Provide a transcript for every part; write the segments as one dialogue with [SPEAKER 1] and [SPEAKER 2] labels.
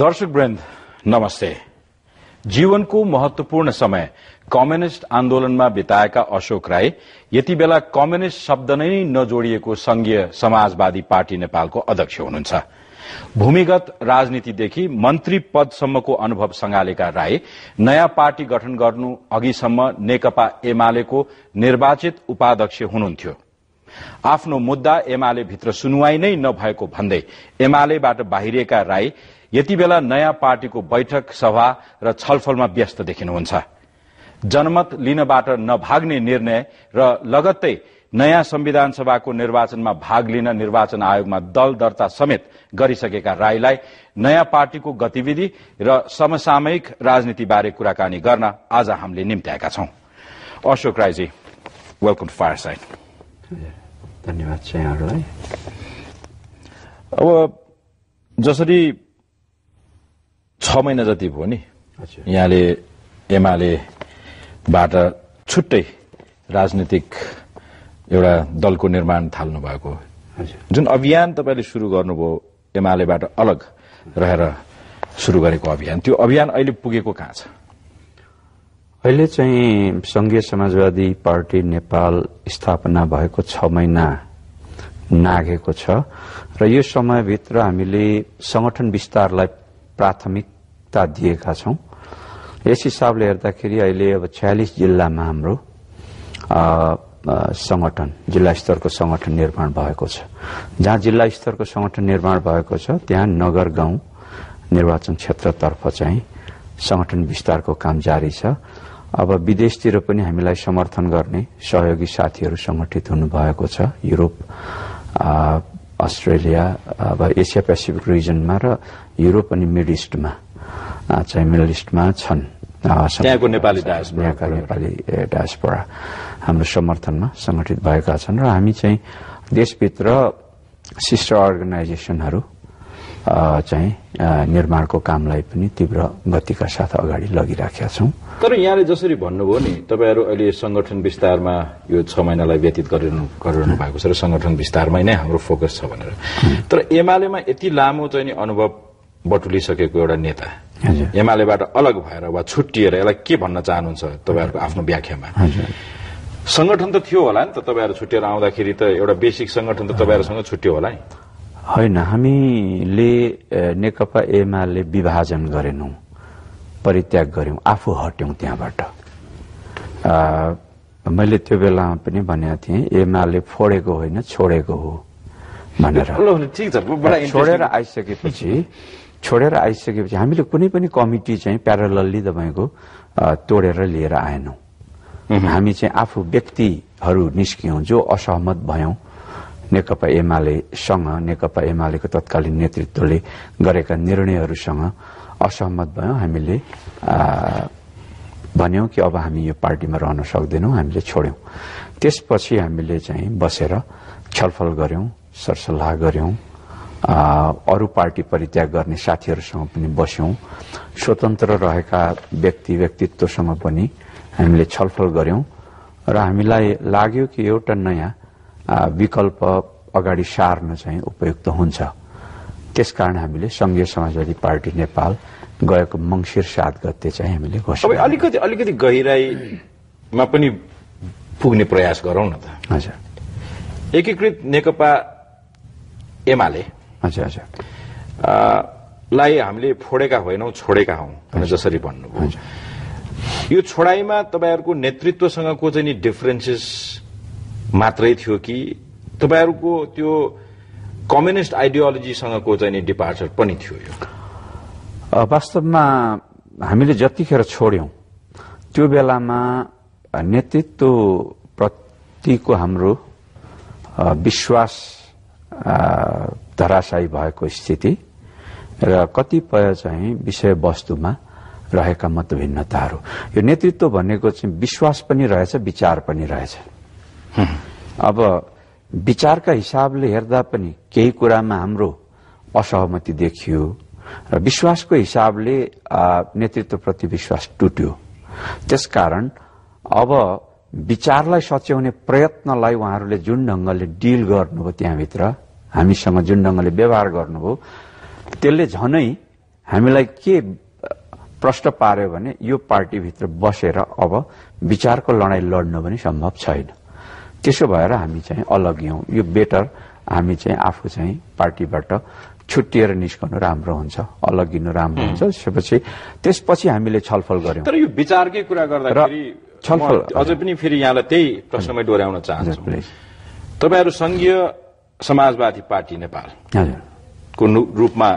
[SPEAKER 1] दर्शक वृन्द नमस्ते जीवनको महत्वपूर्ण समय कम्युनिष्ट आन्दोलनमा बिताएका अशोक राई यति बेला कम्युनिष्ट शब्द नै नजोडिएको संघीय समाजवादी पार्टी नेपालको अध्यक्ष हुनुहुन्छ भूमिगत राजनीतिदेखि मन्त्री पदसम्मको अनुभव सँगालेका राई नयाँ पार्टी गठन गर्नु अघिसम्म नेकपा एमालेको निर्वाचित उपाध्यक्ष हुनुहुन्थ्यो आफ्नो मुद्दा एमाले भित्र सुनवाई नै नभएको भन्दै एमालेबाट बाहिरिएका राई यति बेला नयाँ पार्टीको बैठक सभा र छलफलमा व्यस्त देखिनुहुन्छ जनमत लिनबाट नभाग्ने निर्णय र लगत्तै नयाँ संविधान सभाको निर्वाचनमा भाग लिन निर्वाचन आयोगमा दल दर्ता समेत गरिसकेका राईलाई नयाँ पार्टीको गतिविधि र समसामयिक राजनीतिबारे कुराकानी गर्न आज हामीले निम्त्याएका छौं अशोक राईजी वेलकम टु फायर साइड धन्यवाद अब जसरी छ महिना जति भयो नि यहाँले एमालेबाट छुट्टै राजनीतिक एउटा दलको निर्माण थाल्नु भएको जुन अभियान तपाईँले सुरु गर्नुभयो एमालेबाट अलग रहेर सुरु गरेको अभियान त्यो अभियान अहिले पुगेको कहाँ छ
[SPEAKER 2] अहिले चाहिँ संघीय समाजवादी पार्टी नेपाल स्थापना भएको छ महिना नाघेको छ र यो समयभित्र हामीले संगठन विस्तारलाई प्राथमिकता दिएका छौँ यस हिसाबले हेर्दाखेरि अहिले अब छ्यालिस जिल्लामा हाम्रो संगठन जिल्ला स्तरको सङ्गठन निर्माण भएको छ जहाँ जिल्ला स्तरको सङ्गठन निर्माण भएको छ त्यहाँ नगर गाउँ निर्वाचन क्षेत्रतर्फ चाहिँ संगठन विस्तारको काम जारी छ अब विदेशतिर पनि हामीलाई समर्थन गर्ने सहयोगी साथीहरू सङ्गठित हुनुभएको छ युरोप अस्ट्रेलिया अब एसिया पेसिफिक रिजनमा र युरोप अनि मिड इस्टमा चाहिँ मिडल इस्टमा छन् त्यहाँको नेपाली यहाँका नेपाली हाम्रो समर्थनमा संगठित भएका छन् र हामी चाहिँ देशभित्र सिस्टर अर्गनाइजेसनहरू चाहिँ निर्माणको कामलाई पनि तीव्र गतिका साथ अगाडि लगिराखेका छौँ
[SPEAKER 1] तर यहाँले जसरी भन्नुभयो नि तपाईँहरू अहिले संगठन विस्तारमा यो छ महिनालाई व्यतीत गरिरहनु गरिरहनु भएको छ र संगठन विस्तारमै नै हाम्रो फोकस छ भनेर तर एमालेमा यति लामो चाहिँ नि अनुभव बटुलिसकेको एउटा नेता एमालेबाट अलग भएर वा छुट्टिएर यसलाई के भन्न चाहनुहुन्छ तपाईँहरूको आफ्नो व्याख्यामा संगठन त थियो होला नि त तपाईँहरू छुट्टिएर आउँदाखेरि त एउटा बेसिक संगठन त तपाईँहरूसँग छुट्यो होला नि
[SPEAKER 2] होइन हामीले नेकपा एमाले विभाजन गरेनौँ परित्याग गऱ्यौँ आफू हट्यौँ त्यहाँबाट मैले त्यो बेलामा पनि भनेको थिएँ एमाले फोडेको होइन छोडेको हो भनेर छोडेर आइसकेपछि छोडेर आइसकेपछि हामीले कुनै पनि कमिटी चाहिँ प्यारलल्ली तपाईँको तोडेर लिएर आएनौँ हामी चाहिँ आफू व्यक्तिहरू निस्क्यौँ जो असहमत भयौँ नेकपा एमालेसँग नेकपा एमालेको तत्कालीन नेतृत्वले गरेका निर्णयहरूसँग असहमत भयो हामीले भन्यौँ कि अब हामी यो पार्टीमा रहन सक्दैनौँ हामीले छोड्यौँ त्यसपछि हामीले चाहिँ बसेर छलफल गऱ्यौँ सरसल्लाह गऱ्यौँ अरू पार्टी परित्याग गर्ने साथीहरूसँग पनि बस्यौँ स्वतन्त्र रहेका व्यक्ति व्यक्तित्वसँग पनि हामीले छलफल गऱ्यौँ र हामीलाई लाग्यो कि एउटा नयाँ विकल्प अगाडि सार्न चाहिँ उपयुक्त हुन्छ त्यसकारण हामीले संघीय समाजवादी पार्टी नेपाल गएको मङ्सिर सात गते चाहिँ हामीले घोषणा
[SPEAKER 1] अलिकति अलिकति गहिराईमा पनि पुग्ने प्रयास गरौँ न त हजुर एकीकृत नेकपा एमाले हजुर हजुर लाई हामीले फोडेका होइनौँ छोडेका हौ जसरी भन्नुभयो यो छोडाइमा तपाईँहरूको नेतृत्वसँगको चाहिँ नि डिफरेन्सेस मात्रै थियो कि तपाईँहरूको त्यो कम्युनिस्ट आइडियोलोजीसँगको चाहिँ डिपार्चर पनि थियो
[SPEAKER 2] यो वास्तवमा हामीले जतिखेर छोड्यौँ त्यो बेलामा नेतृत्व प्रतिको हाम्रो विश्वास धराशायी भएको स्थिति र कतिपय चाहिँ विषयवस्तुमा रहेका मतभिन्नताहरू यो नेतृत्व भनेको चाहिँ विश्वास पनि रहेछ विचार पनि रहेछ अब विचारका हिसाबले हेर्दा पनि केही कुरामा हाम्रो असहमति देखियो र विश्वासको हिसाबले नेतृत्वप्रति विश्वास टुट्यो त्यसकारण अब विचारलाई सच्याउने प्रयत्नलाई उहाँहरूले जुन ढङ्गले डिल गर्नुभयो त्यहाँभित्र हामीसँग जुन ढङ्गले व्यवहार गर्नुभयो त्यसले झनै हामीलाई के प्रश्न पार्यो भने यो पार्टीभित्र बसेर अब विचारको लडाईँ लड्नु पनि सम्भव छैन त्यसो भएर हामी चाहिँ अलग्यौँ यो बेटर हामी चाहिँ आफू चाहिँ पार्टीबाट छुट्टिएर निस्कनु राम्रो हुन्छ अलगिनु राम्रो हुन्छ त्यसपछि त्यसपछि हामीले छलफल गर्यौँ
[SPEAKER 1] तर यो विचारकै कुरा गर्दाखेरि
[SPEAKER 2] छलफल अझै
[SPEAKER 1] पनि फेरि यहाँलाई त्यही प्रश्नमै डोर्याउन चाहन्छु तपाईँहरू संघीय समाजवादी पार्टी नेपाल को रूपमा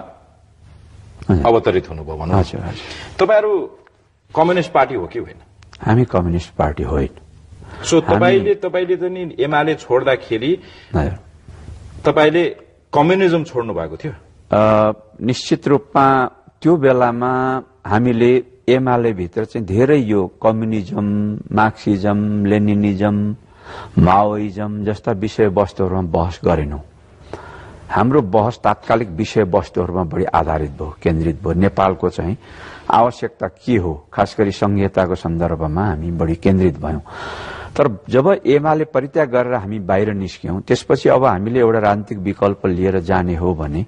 [SPEAKER 1] अवतरित हुनुभयो भन्नु तपाईँहरू कम्युनिस्ट पार्टी हो कि होइन
[SPEAKER 2] हामी कम्युनिस्ट पार्टी होइन सो तपाईँले
[SPEAKER 1] तपाईँले त नि एमाले छोड्दाखेरि तपाईँले कम्युनिजम छोड्नु भएको थियो
[SPEAKER 2] निश्चित रूपमा त्यो बेलामा हामीले एमाले भित्र चाहिँ धेरै यो कम्युनिजम मार्क्सिजम लेनिनिजम माओइजम जस्ता विषयवस्तुहरूमा बहस गरेनौँ हाम्रो बहस तात्कालिक विषयवस्तुहरूमा बढी आधारित भयो केन्द्रित भयो नेपालको चाहिँ आवश्यकता के हो खास गरी संहिताको सन्दर्भमा हामी बढी केन्द्रित भयौँ तर जब एमाले परित्याग गरेर हामी बाहिर निस्क्यौँ त्यसपछि अब हामीले एउटा राजनीतिक विकल्प लिएर जाने हो भने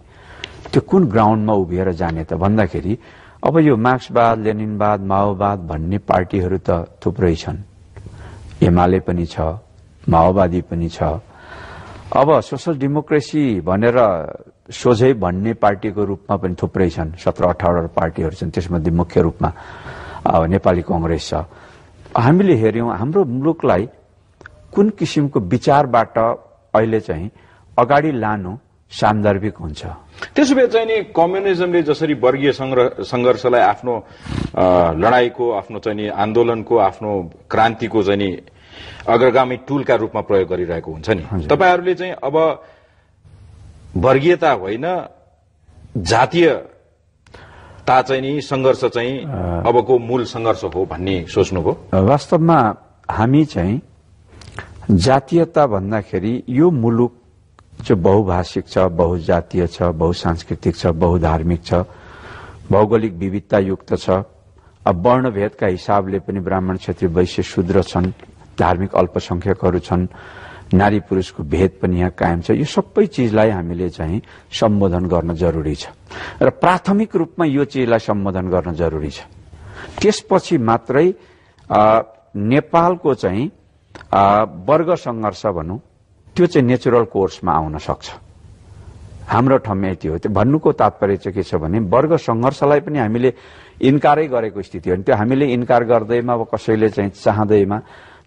[SPEAKER 2] त्यो कुन ग्राउन्डमा उभिएर जाने त भन्दाखेरि अब यो मार्क्सवाद लेनिनवाद माओवाद भन्ने पार्टीहरू त थुप्रै छन् एमाले पनि छ माओवादी पनि छ अब सोसल डेमोक्रेसी भनेर सोझै भन्ने पार्टीको रूपमा पनि थुप्रै छन् सत्र अठारवटा पार्टीहरू छन् त्यसमध्ये मुख्य रूपमा नेपाली कंग्रेस छ हामीले हेऱ्यौँ हाम्रो मुलुकलाई कुन किसिमको विचारबाट अहिले चाहिँ अगाडि लानु सान्दर्भिक हुन्छ
[SPEAKER 1] त्यसो भए चाहिँ नि कम्युनिजमले जसरी वर्गीय सङ्घर्षलाई आफ्नो लडाईँको आफ्नो चाहिँ नि आन्दोलनको आफ्नो क्रान्तिको चाहिँ नि अग्रगामी टुलका रूपमा प्रयोग गरिरहेको हुन्छ नि तपाईँहरूले चाहिँ अब वर्गीयता होइन जातीय ता चाहिँ नि सङ्घर्ष चाहिँ अबको मूल सङ्घर्ष हो भन्ने सोच्नुभयो
[SPEAKER 2] वास्तवमा हामी चाहिँ जातीयता भन्दाखेरि यो मुलुक चाहिँ बहुभाषिक छ बहुजातीय छ बहुसांस्कृतिक छ बहुधार्मिक छ भौगोलिक विविधतायुक्त छ अब वर्णभेदका हिसाबले पनि ब्राह्मण क्षेत्रीय वैश्य शूद्र छन् धार्मिक अल्पसंख्यकहरू छन् नारी पुरुषको भेद पनि यहाँ कायम छ यो सबै चिजलाई हामीले चाहिँ सम्बोधन गर्न जरुरी छ र प्राथमिक रूपमा यो चिजलाई सम्बोधन गर्न जरुरी छ त्यसपछि मात्रै नेपालको चाहिँ वर्ग सङ्घर्ष भनौँ त्यो चाहिँ नेचुरल कोर्समा आउन सक्छ हाम्रो ठम्मे त्यो हो त्यो भन्नुको तात्पर्य चाहिँ के छ भने वर्ग सङ्घर्षलाई पनि हामीले इन्कारै गरेको स्थिति हो त्यो हामीले इन्कार गर्दैमा अब कसैले चाहिँ चाहँदैमा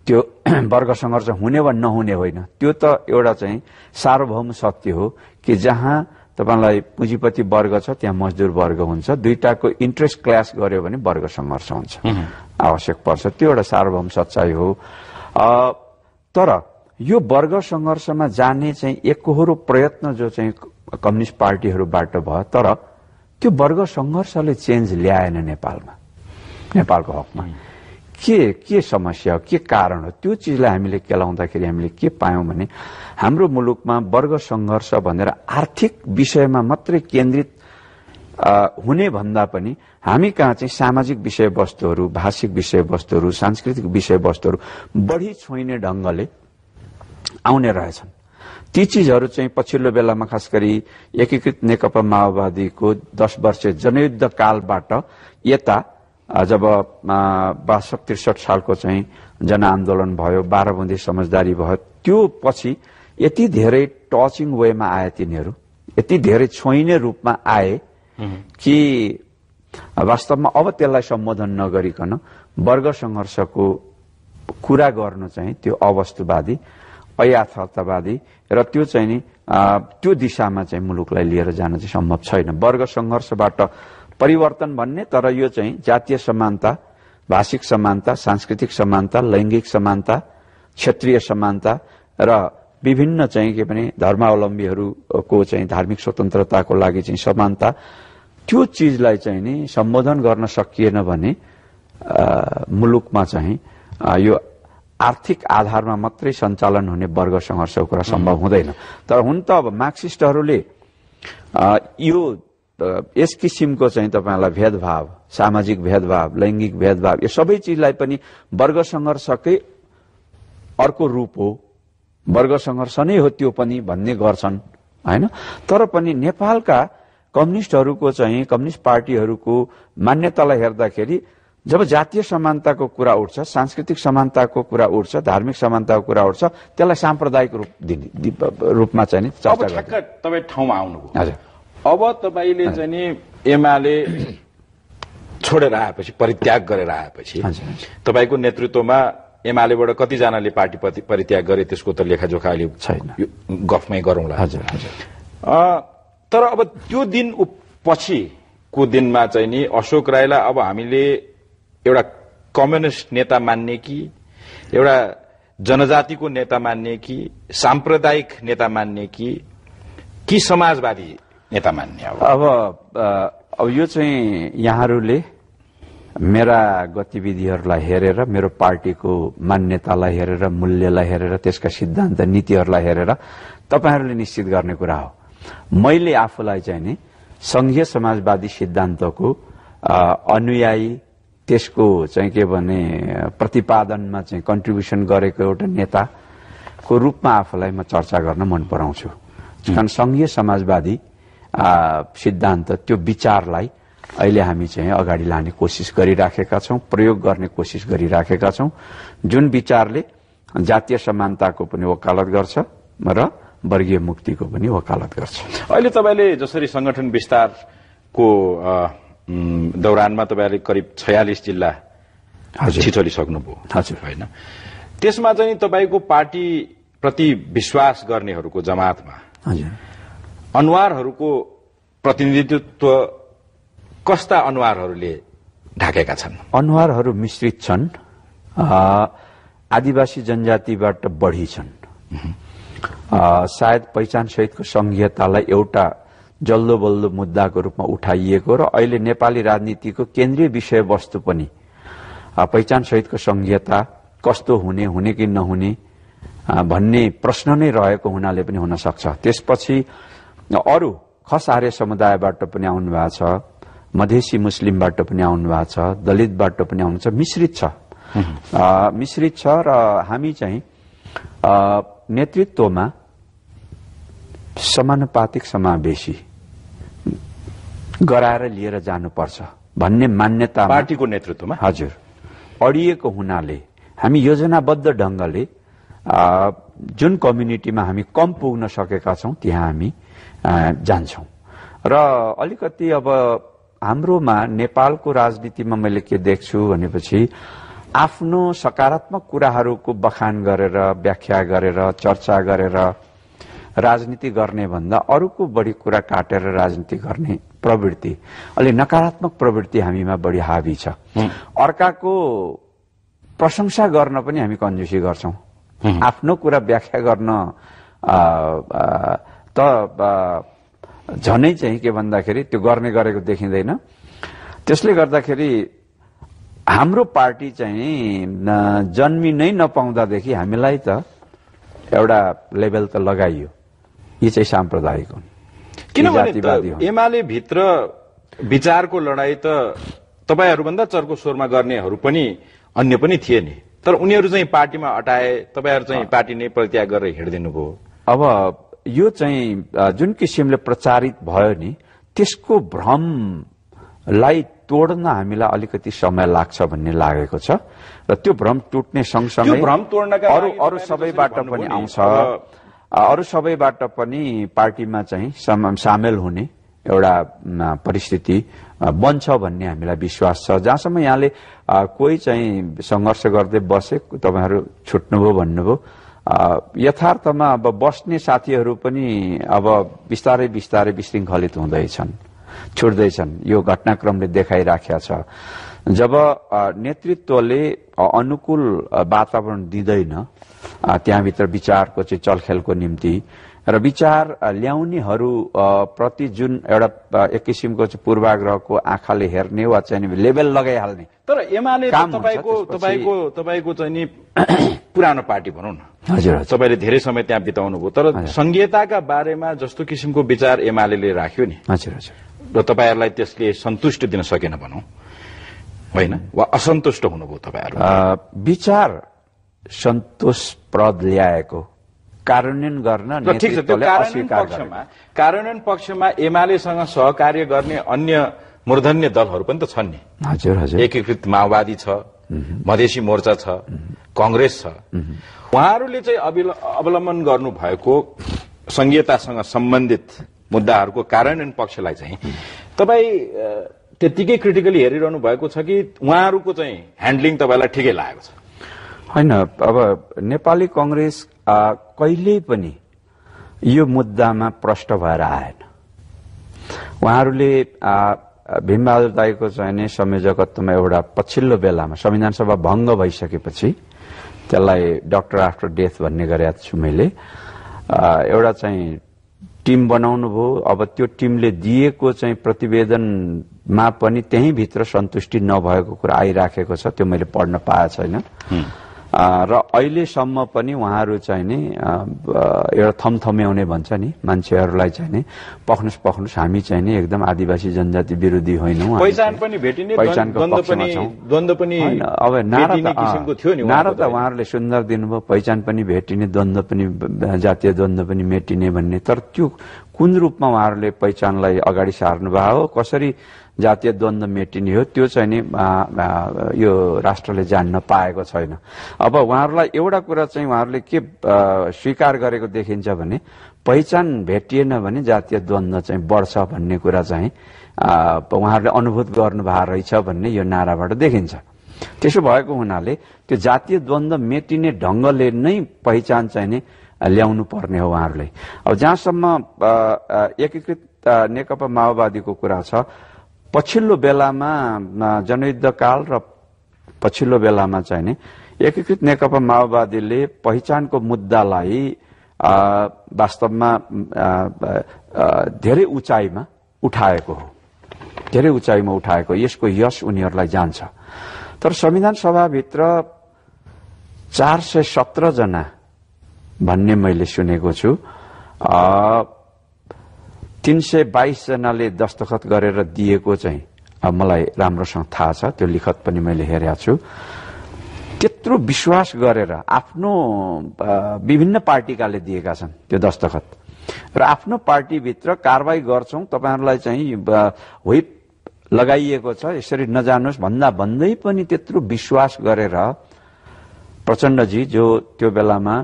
[SPEAKER 2] त्यो वर्ग सङ्घर्ष हुने वा नहुने होइन त्यो त एउटा चाहिँ सार्वभौम सत्य हो कि जहाँ तपाईँलाई पुँजीपति वर्ग छ त्यहाँ मजदुर वर्ग हुन्छ दुईटाको इन्ट्रेस्ट क्लास गर्यो भने वर्ग सङ्घर्ष हुन्छ आवश्यक पर्छ त्यो एउटा सार्वभौम सच्चाइ हो तर यो वर्ग सङ्घर्षमा जाने चाहिँ एकहोरो प्रयत्न जो चाहिँ कम्युनिस्ट पार्टीहरूबाट भयो तर त्यो वर्ग सङ्घर्षले चेन्ज ल्याएन नेपालमा नेपालको हकमा के के समस्या हो के कारण हो त्यो चिजलाई हामीले केलाउँदाखेरि हामीले के पायौँ भने हाम्रो मुलुकमा वर्ग सङ्घर्ष भनेर आर्थिक विषयमा मात्रै केन्द्रित हुने भन्दा पनि हामी कहाँ चाहिँ सामाजिक विषयवस्तुहरू भाषिक विषयवस्तुहरू सांस्कृतिक विषयवस्तुहरू बढी छोइने ढङ्गले आउने रहेछन् ती चिजहरू चाहिँ पछिल्लो बेलामा खास गरी एकीकृत नेकपा माओवादीको दस वर्ष जनयुद्ध कालबाट यता जब बासठ त्रिसठ सालको चाहिँ जनआन्दोलन भयो बाह्र बुन्दी समझदारी भयो त्यो पछि यति धेरै टचिङ वेमा आए तिनीहरू यति धेरै छोइने रूपमा आए कि वास्तवमा अब त्यसलाई सम्बोधन नगरिकन वर्ग सङ्घर्षको कुरा गर्नु चाहिँ त्यो अवस्तुवादी अयाथार्थवादी र त्यो चाहिँ नि त्यो दिशामा चाहिँ मुलुकलाई लिएर जान चाहिँ सम्भव छैन वर्ग सङ्घर्षबाट परिवर्तन भन्ने तर यो चाहिँ जातीय समानता भाषिक समानता सांस्कृतिक समानता लैङ्गिक समानता क्षेत्रीय समानता र विभिन्न चाहिँ के भने धर्मावलम्बीहरूको चाहिँ धार्मिक स्वतन्त्रताको लागि चाहिँ समानता त्यो चिजलाई चाहिँ नि सम्बोधन गर्न सकिएन भने मुलुकमा चाहिँ यो आर्थिक आधारमा मात्रै सञ्चालन हुने वर्ग सङ्घर्षको कुरा सम्भव हुँदैन तर हुन त अब मार्क्सिस्टहरूले यो यस किसिमको चाहिँ तपाईँलाई भेदभाव सामाजिक भेदभाव लैङ्गिक भेदभाव यो सबै चिजलाई पनि वर्ग सङ्घर्षकै अर्को रूप हो वर्ग सङ्घर्ष नै हो त्यो पनि भन्ने गर्छन् होइन तर पनि नेपालका कम्युनिस्टहरूको चाहिँ कम्युनिस्ट पार्टीहरूको मान्यतालाई हेर्दाखेरि जब जातीय समानताको कुरा उठ्छ सांस्कृतिक समानताको कुरा उठ्छ धार्मिक समानताको कुरा उठ्छ त्यसलाई साम्प्रदायिक रूप दिने रूपमा चाहिँ
[SPEAKER 1] तपाईँ ठाउँमा आउनुभयो हजुर अब तपाईँले चाहिँ नि एमाले छोडेर आएपछि परित्याग गरेर आएपछि तपाईँको नेतृत्वमा एमालेबाट कतिजनाले पार्टी परित्याग गरे त्यसको त लेखाजोखा अहिले छैन गफमै गरौँला हजुर तर अब त्यो दिन पछिको दिनमा चाहिँ नि अशोक राईलाई अब हामीले एउटा कम्युनिस्ट नेता मान्ने कि एउटा जनजातिको नेता मान्ने कि साम्प्रदायिक नेता मान्ने कि कि समाजवादी
[SPEAKER 2] नेता मान्ने अब अब यो चाहिँ यहाँहरूले मेरा गतिविधिहरूलाई हेरेर मेरो पार्टीको मान्यतालाई हेरेर मूल्यलाई हेरेर त्यसका सिद्धान्त नीतिहरूलाई हेरेर तपाईँहरूले निश्चित गर्ने कुरा हो मैले आफूलाई चाहिँ नि सङ्घीय समाजवादी सिद्धान्तको अनुयायी त्यसको चाहिँ के भने प्रतिपादनमा चाहिँ कन्ट्रिब्युसन गरेको एउटा नेताको रूपमा आफूलाई म चर्चा गर्न मन पराउँछु कारण सङ्घीय समाजवादी सिद्धान्त त्यो विचारलाई अहिले हामी चाहिँ अगाडि लाने कोसिस गरिराखेका छौँ प्रयोग गर्ने कोसिस गरिराखेका छौँ जुन विचारले जातीय समानताको पनि वकालत गर्छ र वर्गीय मुक्तिको पनि वकालत गर्छ
[SPEAKER 1] अहिले तपाईँले जसरी संगठन विस्तारको दौरानमा तपाईँले करिब छयालिस जिल्ला
[SPEAKER 2] छिचलिसक्नुभयो हजुर
[SPEAKER 1] होइन त्यसमा चाहिँ तपाईँको पार्टीप्रति विश्वास गर्नेहरूको जमातमा हजुर अनुहारहरूको प्रतिनिधित्व कस्ता अनुहारहरूले
[SPEAKER 2] ढाकेका छन् अनुहारहरू मिश्रित छन् आदिवासी जनजातिबाट बढी छन् सायद पहिचान सहितको संघीयतालाई एउटा जल्दो बल्दो मुद्दाको रूपमा उठाइएको र अहिले नेपाली राजनीतिको केन्द्रीय विषयवस्तु पनि पहिचान सहितको संघीयता कस्तो हुने हुने कि नहुने भन्ने प्रश्न नै रहेको हुनाले पनि हुन सक्छ त्यसपछि अरू खस आर्य समुदायबाट पनि आउनु भएको छ मधेसी मुस्लिमबाट पनि आउनु भएको छ दलितबाट पनि आउनु छ मिश्रित छ मिश्रित छ र हामी चाहिँ नेतृत्वमा समानुपातिक समावेशी गराएर लिएर जानुपर्छ भन्ने मान्यता पार्टीको नेतृत्वमा हजुर अडिएको हुनाले हामी योजनाबद्ध ढङ्गले जुन कम्युनिटीमा हामी कम पुग्न सकेका छौँ त्यहाँ हामी जान्छौँ र अलिकति अब हाम्रोमा नेपालको राजनीतिमा मैले के देख्छु भनेपछि आफ्नो सकारात्मक कुराहरूको बखान गरेर व्याख्या गरेर चर्चा गरेर राजनीति गर्ने भन्दा अरूको बढी कुरा काटेर राजनीति गर्ने प्रवृत्ति अलि नकारात्मक प्रवृत्ति हामीमा बढी हावी छ अर्काको प्रशंसा गर्न पनि हामी कन्जुसी गर्छौँ आफ्नो कुरा व्याख्या गर्न त झनै चाहिँ के भन्दाखेरि त्यो गर्ने गरेको देखिँदैन त्यसले गर्दाखेरि हाम्रो पार्टी चाहिँ जन्मिनै नपाउँदादेखि हामीलाई त एउटा लेभल त लगाइयो यी चाहिँ साम्प्रदायिक हुन्
[SPEAKER 1] किनभने एमाले भित्र विचारको लडाई त तपाईँहरूभन्दा चर्को स्वरमा गर्नेहरू पनि अन्य पनि थिए नि तर उनीहरू चाहिँ पार्टीमा अटाए तपाईँहरू चाहिँ पार्टी नै परित्याग गरेर हिँडिदिनु भयो
[SPEAKER 2] अब यो चाहिँ जुन किसिमले प्रचारित भयो नि त्यसको भ्रमलाई तोड्न हामीलाई अलिकति समय लाग्छ भन्ने लागेको छ र त्यो भ्रम टुट्ने सँगसँगै भ्रम अरू अरू सबैबाट पनि आउँछ अरू सबैबाट पनि पार्टीमा चाहिँ सामेल हुने एउटा परिस्थिति बन्छ भन्ने हामीलाई विश्वास छ जहाँसम्म यहाँले कोही चाहिँ सङ्घर्ष गर्दै बसे तपाईँहरू छुट्नुभयो भन्नुभयो यथार्थमा अब बस्ने साथीहरू पनि अब बिस्तारै बिस्तारै विशृङ्खलित हुँदैछन् छुट्दैछन् यो घटनाक्रमले देखाइराखेका छ जब नेतृत्वले अनुकूल वातावरण दिँदैन त्यहाँभित्र विचारको चाहिँ चलखेलको निम्ति र विचार ल्याउनेहरू प्रति जुन एउटा एक किसिमको चाहिँ पूर्वाग्रहको आँखाले हेर्ने वा चाहिँ लेभल लगाइहाल्ने
[SPEAKER 1] तर एमाले तपाईँको तपाईँको तपाईँको चाहिँ नि पुरानो पार्टी भनौँ न हजुर तपाईँले धेरै समय त्यहाँ बिताउनुभयो तर संघीयताका बारेमा जस्तो किसिमको विचार एमाले राख्यो नि हजुर हजुर र तपाईँहरूलाई त्यसले सन्तुष्ट दिन सकेन
[SPEAKER 2] भनौँ होइन वा असन्तुष्ट हुनुभयो तपाईँहरू विचार सन्तोषप्रद ल्याएको कार्यान्वयन गर्न
[SPEAKER 1] कार्यान्वयन पक्षमा एमालेसँग सहकार्य गर्ने अन्य मूर्धन्य दलहरू पनि त छन् नि हजुर हजुर एकीकृत माओवादी छ मधेसी मोर्चा छ कङ्ग्रेस छ उहाँहरूले चाहिँ अविल अवलम्बन गर्नुभएको संहितासँग सम्बन्धित मुद्दाहरूको कार्यान्वयन पक्षलाई चाहिँ तपाईँ त्यत्तिकै क्रिटिकली हेरिरहनु भएको छ कि उहाँहरूको चाहिँ ह्यान्डलिङ तपाईँलाई ठिकै लागेको छ
[SPEAKER 2] होइन अब नेपाली कङ्ग्रेस कहिल्यै पनि यो मुद्दामा प्रष्ट भएर आएन उहाँहरूले भीमबहादुर दाईको चाहिँ संयोजकत्वमा एउटा पछिल्लो बेलामा संविधान सभा भङ्ग भइसकेपछि त्यसलाई डक्टर आफ्टर डेथ भन्ने गरेका छु मैले एउटा चाहिँ टिम बनाउनु भयो अब त्यो टिमले दिएको चाहिँ प्रतिवेदनमा पनि त्यहीँभित्र सन्तुष्टि नभएको कुरा आइराखेको छ त्यो मैले पढ्न पाएको छैन र अहिलेसम्म पनि उहाँहरू चाहिँ नि एउटा थमथम्याउने भन्छ नि मान्छेहरूलाई चाहिँ नि पख्नुहोस् पख्नुहोस् हामी चाहिँ नि एकदम आदिवासी जनजाति विरोधी होइनौँ अब नारा त उहाँहरूले सुन्दर दिनुभयो पहिचान पनि भेटिने द्वन्द्व पनि जातीय द्वन्द्व पनि मेटिने भन्ने तर त्यो कुन रूपमा उहाँहरूले पहिचानलाई अगाडि सार्नुभयो कसरी जातीय द्वन्द मेटिने हो त्यो चाहिँ नि यो राष्ट्रले जान्न पाएको छैन अब उहाँहरूलाई एउटा कुरा चाहिँ उहाँहरूले के स्वीकार गरेको देखिन्छ भने पहिचान भेटिएन भने जातीय द्वन्द चाहिँ बढ्छ भन्ने कुरा चाहिँ उहाँहरूले अनुभूत गर्नुभएको रहेछ भन्ने यो नाराबाट देखिन्छ त्यसो भएको हुनाले त्यो जातीय द्वन्द मेटिने ढङ्गले नै पहिचान चाहिँ नि ल्याउनु पर्ने हो उहाँहरूले अब जहाँसम्म एकीकृत नेकपा माओवादीको कुरा छ पछिल्लो बेलामा जनयुद्धकाल र पछिल्लो बेलामा चाहिँ नि एकीकृत नेकपा माओवादीले पहिचानको मुद्दालाई वास्तवमा धेरै उचाइमा उठाएको हो धेरै उचाइमा उठाएको यसको यश उनीहरूलाई जान्छ तर संविधान सभाभित्र चार सय सत्रजना भन्ने मैले सुनेको छु तिन सय बाइसजनाले दस्तखत गरेर दिएको चाहिँ अब मलाई राम्रोसँग थाहा छ त्यो लिखत पनि मैले हेरेको छु त्यत्रो विश्वास गरेर आफ्नो विभिन्न पार्टीकाले दिएका छन् त्यो दस्तखत र आफ्नो पार्टीभित्र कारवाही गर्छौँ तपाईँहरूलाई चाहिँ व्हिप लगाइएको छ यसरी नजानुहोस् भन्दा भन्दै पनि त्यत्रो विश्वास गरेर प्रचण्डजी जो त्यो बेलामा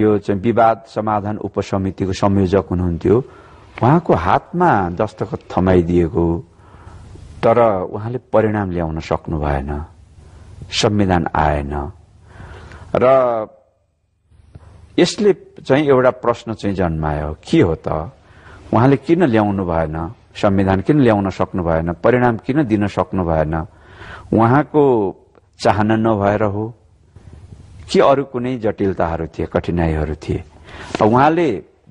[SPEAKER 2] यो चाहिँ विवाद समाधान उपसमितिको संयोजक हुनुहुन्थ्यो उहाँको हातमा दस्तखत थमाइदिएको तर उहाँले परिणाम ल्याउन सक्नु भएन संविधान आएन र यसले चाहिँ एउटा प्रश्न चाहिँ जन्मायो के हो त उहाँले किन ल्याउनु भएन संविधान किन ल्याउन सक्नु भएन परिणाम किन दिन सक्नु भएन उहाँको चाहना नभएर हो कि अरू कुनै जटिलताहरू थिए कठिनाइहरू थिए उहाँले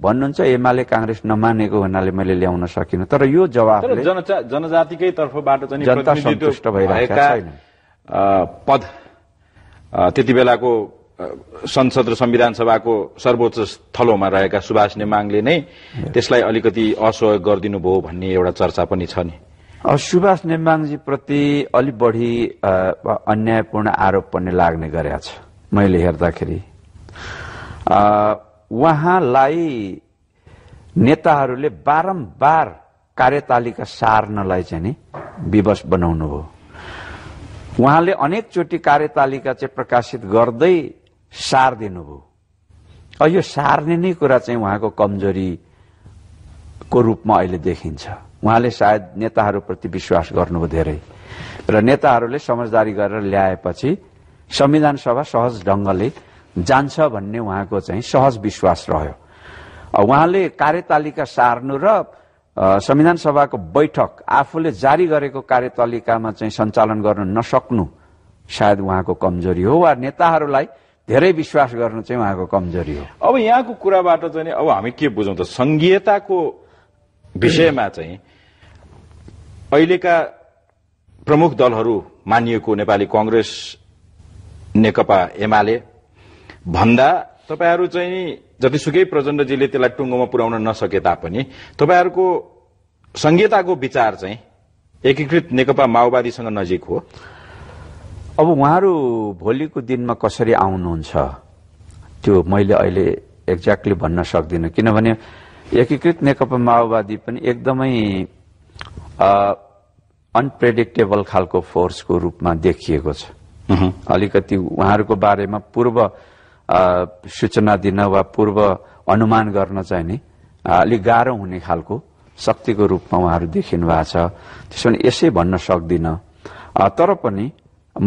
[SPEAKER 2] भन्नुहुन्छ एमाले काङ्ग्रेस नमानेको हुनाले मैले ल्याउन सकिनँ तर यो जवाब
[SPEAKER 1] जनजातिकै तर्फबाट जनता सन्तुष्ट भइरहेको छैन
[SPEAKER 2] पद त्यति
[SPEAKER 1] बेलाको संसद र संविधान सभाको सर्वोच्च थलोमा रहेका सुभाष नेमाङले नै त्यसलाई अलिकति असहयोग गरिदिनु भयो भन्ने एउटा चर्चा पनि छ नि
[SPEAKER 2] सुभाष नेमाङजी प्रति अलिक बढी अन्यायपूर्ण आरोप पनि लाग्ने गरेका छ मैले हेर्दाखेरि उहाँलाई नेताहरूले बारम्बार कार्यतालिका सार्नलाई चाहिँ नि विवश बनाउनु भयो उहाँले अनेकचोटि कार्यतालिका चाहिँ प्रकाशित गर्दै सार यो सार्ने नै कुरा चाहिँ उहाँको कमजोरीको रूपमा अहिले देखिन्छ उहाँले सायद नेताहरूप्रति विश्वास गर्नुभयो धेरै र नेताहरूले समझदारी गरेर ल्याएपछि संविधान सभा सहज ढङ्गले जान्छ भन्ने उहाँको चाहिँ सहज विश्वास रह्यो उहाँले कार्यतालिका सार्नु र संविधान सभाको बैठक आफूले जारी गरेको कार्यतालिकामा चाहिँ सञ्चालन गर्न नसक्नु सायद उहाँको कमजोरी हो वा नेताहरूलाई धेरै विश्वास गर्नु चाहिँ उहाँको कमजोरी हो अब यहाँको कुराबाट चाहिँ अब हामी के
[SPEAKER 1] बुझौँ त सङ्घीयताको विषयमा चाहिँ अहिलेका प्रमुख दलहरू मानिएको नेपाली कङ्ग्रेस नेकपा एमाले भन्दा तपाईँहरू चाहिँ जतिसुकै प्रचण्डजीले त्यसलाई टुङ्गोमा पुर्याउन नसके तापनि तपाईँहरूको संहिताको विचार चाहिँ एकीकृत नेकपा माओवादीसँग नजिक हो
[SPEAKER 2] अब उहाँहरू भोलिको दिनमा कसरी आउनुहुन्छ त्यो मैले अहिले एक्ज्याक्टली भन्न सक्दिनँ किनभने एकीकृत नेकपा माओवादी पनि एकदमै अनप्रेडिक्टेबल खालको फोर्सको रूपमा देखिएको छ अलिकति उहाँहरूको बारेमा पूर्व सूचना दिन वा पूर्व अनुमान गर्न चाहिँ नि अलिक गाह्रो हुने खालको शक्तिको रूपमा उहाँहरू देखिनु भएको छ त्यसो भने यसै भन्न सक्दिनँ तर पनि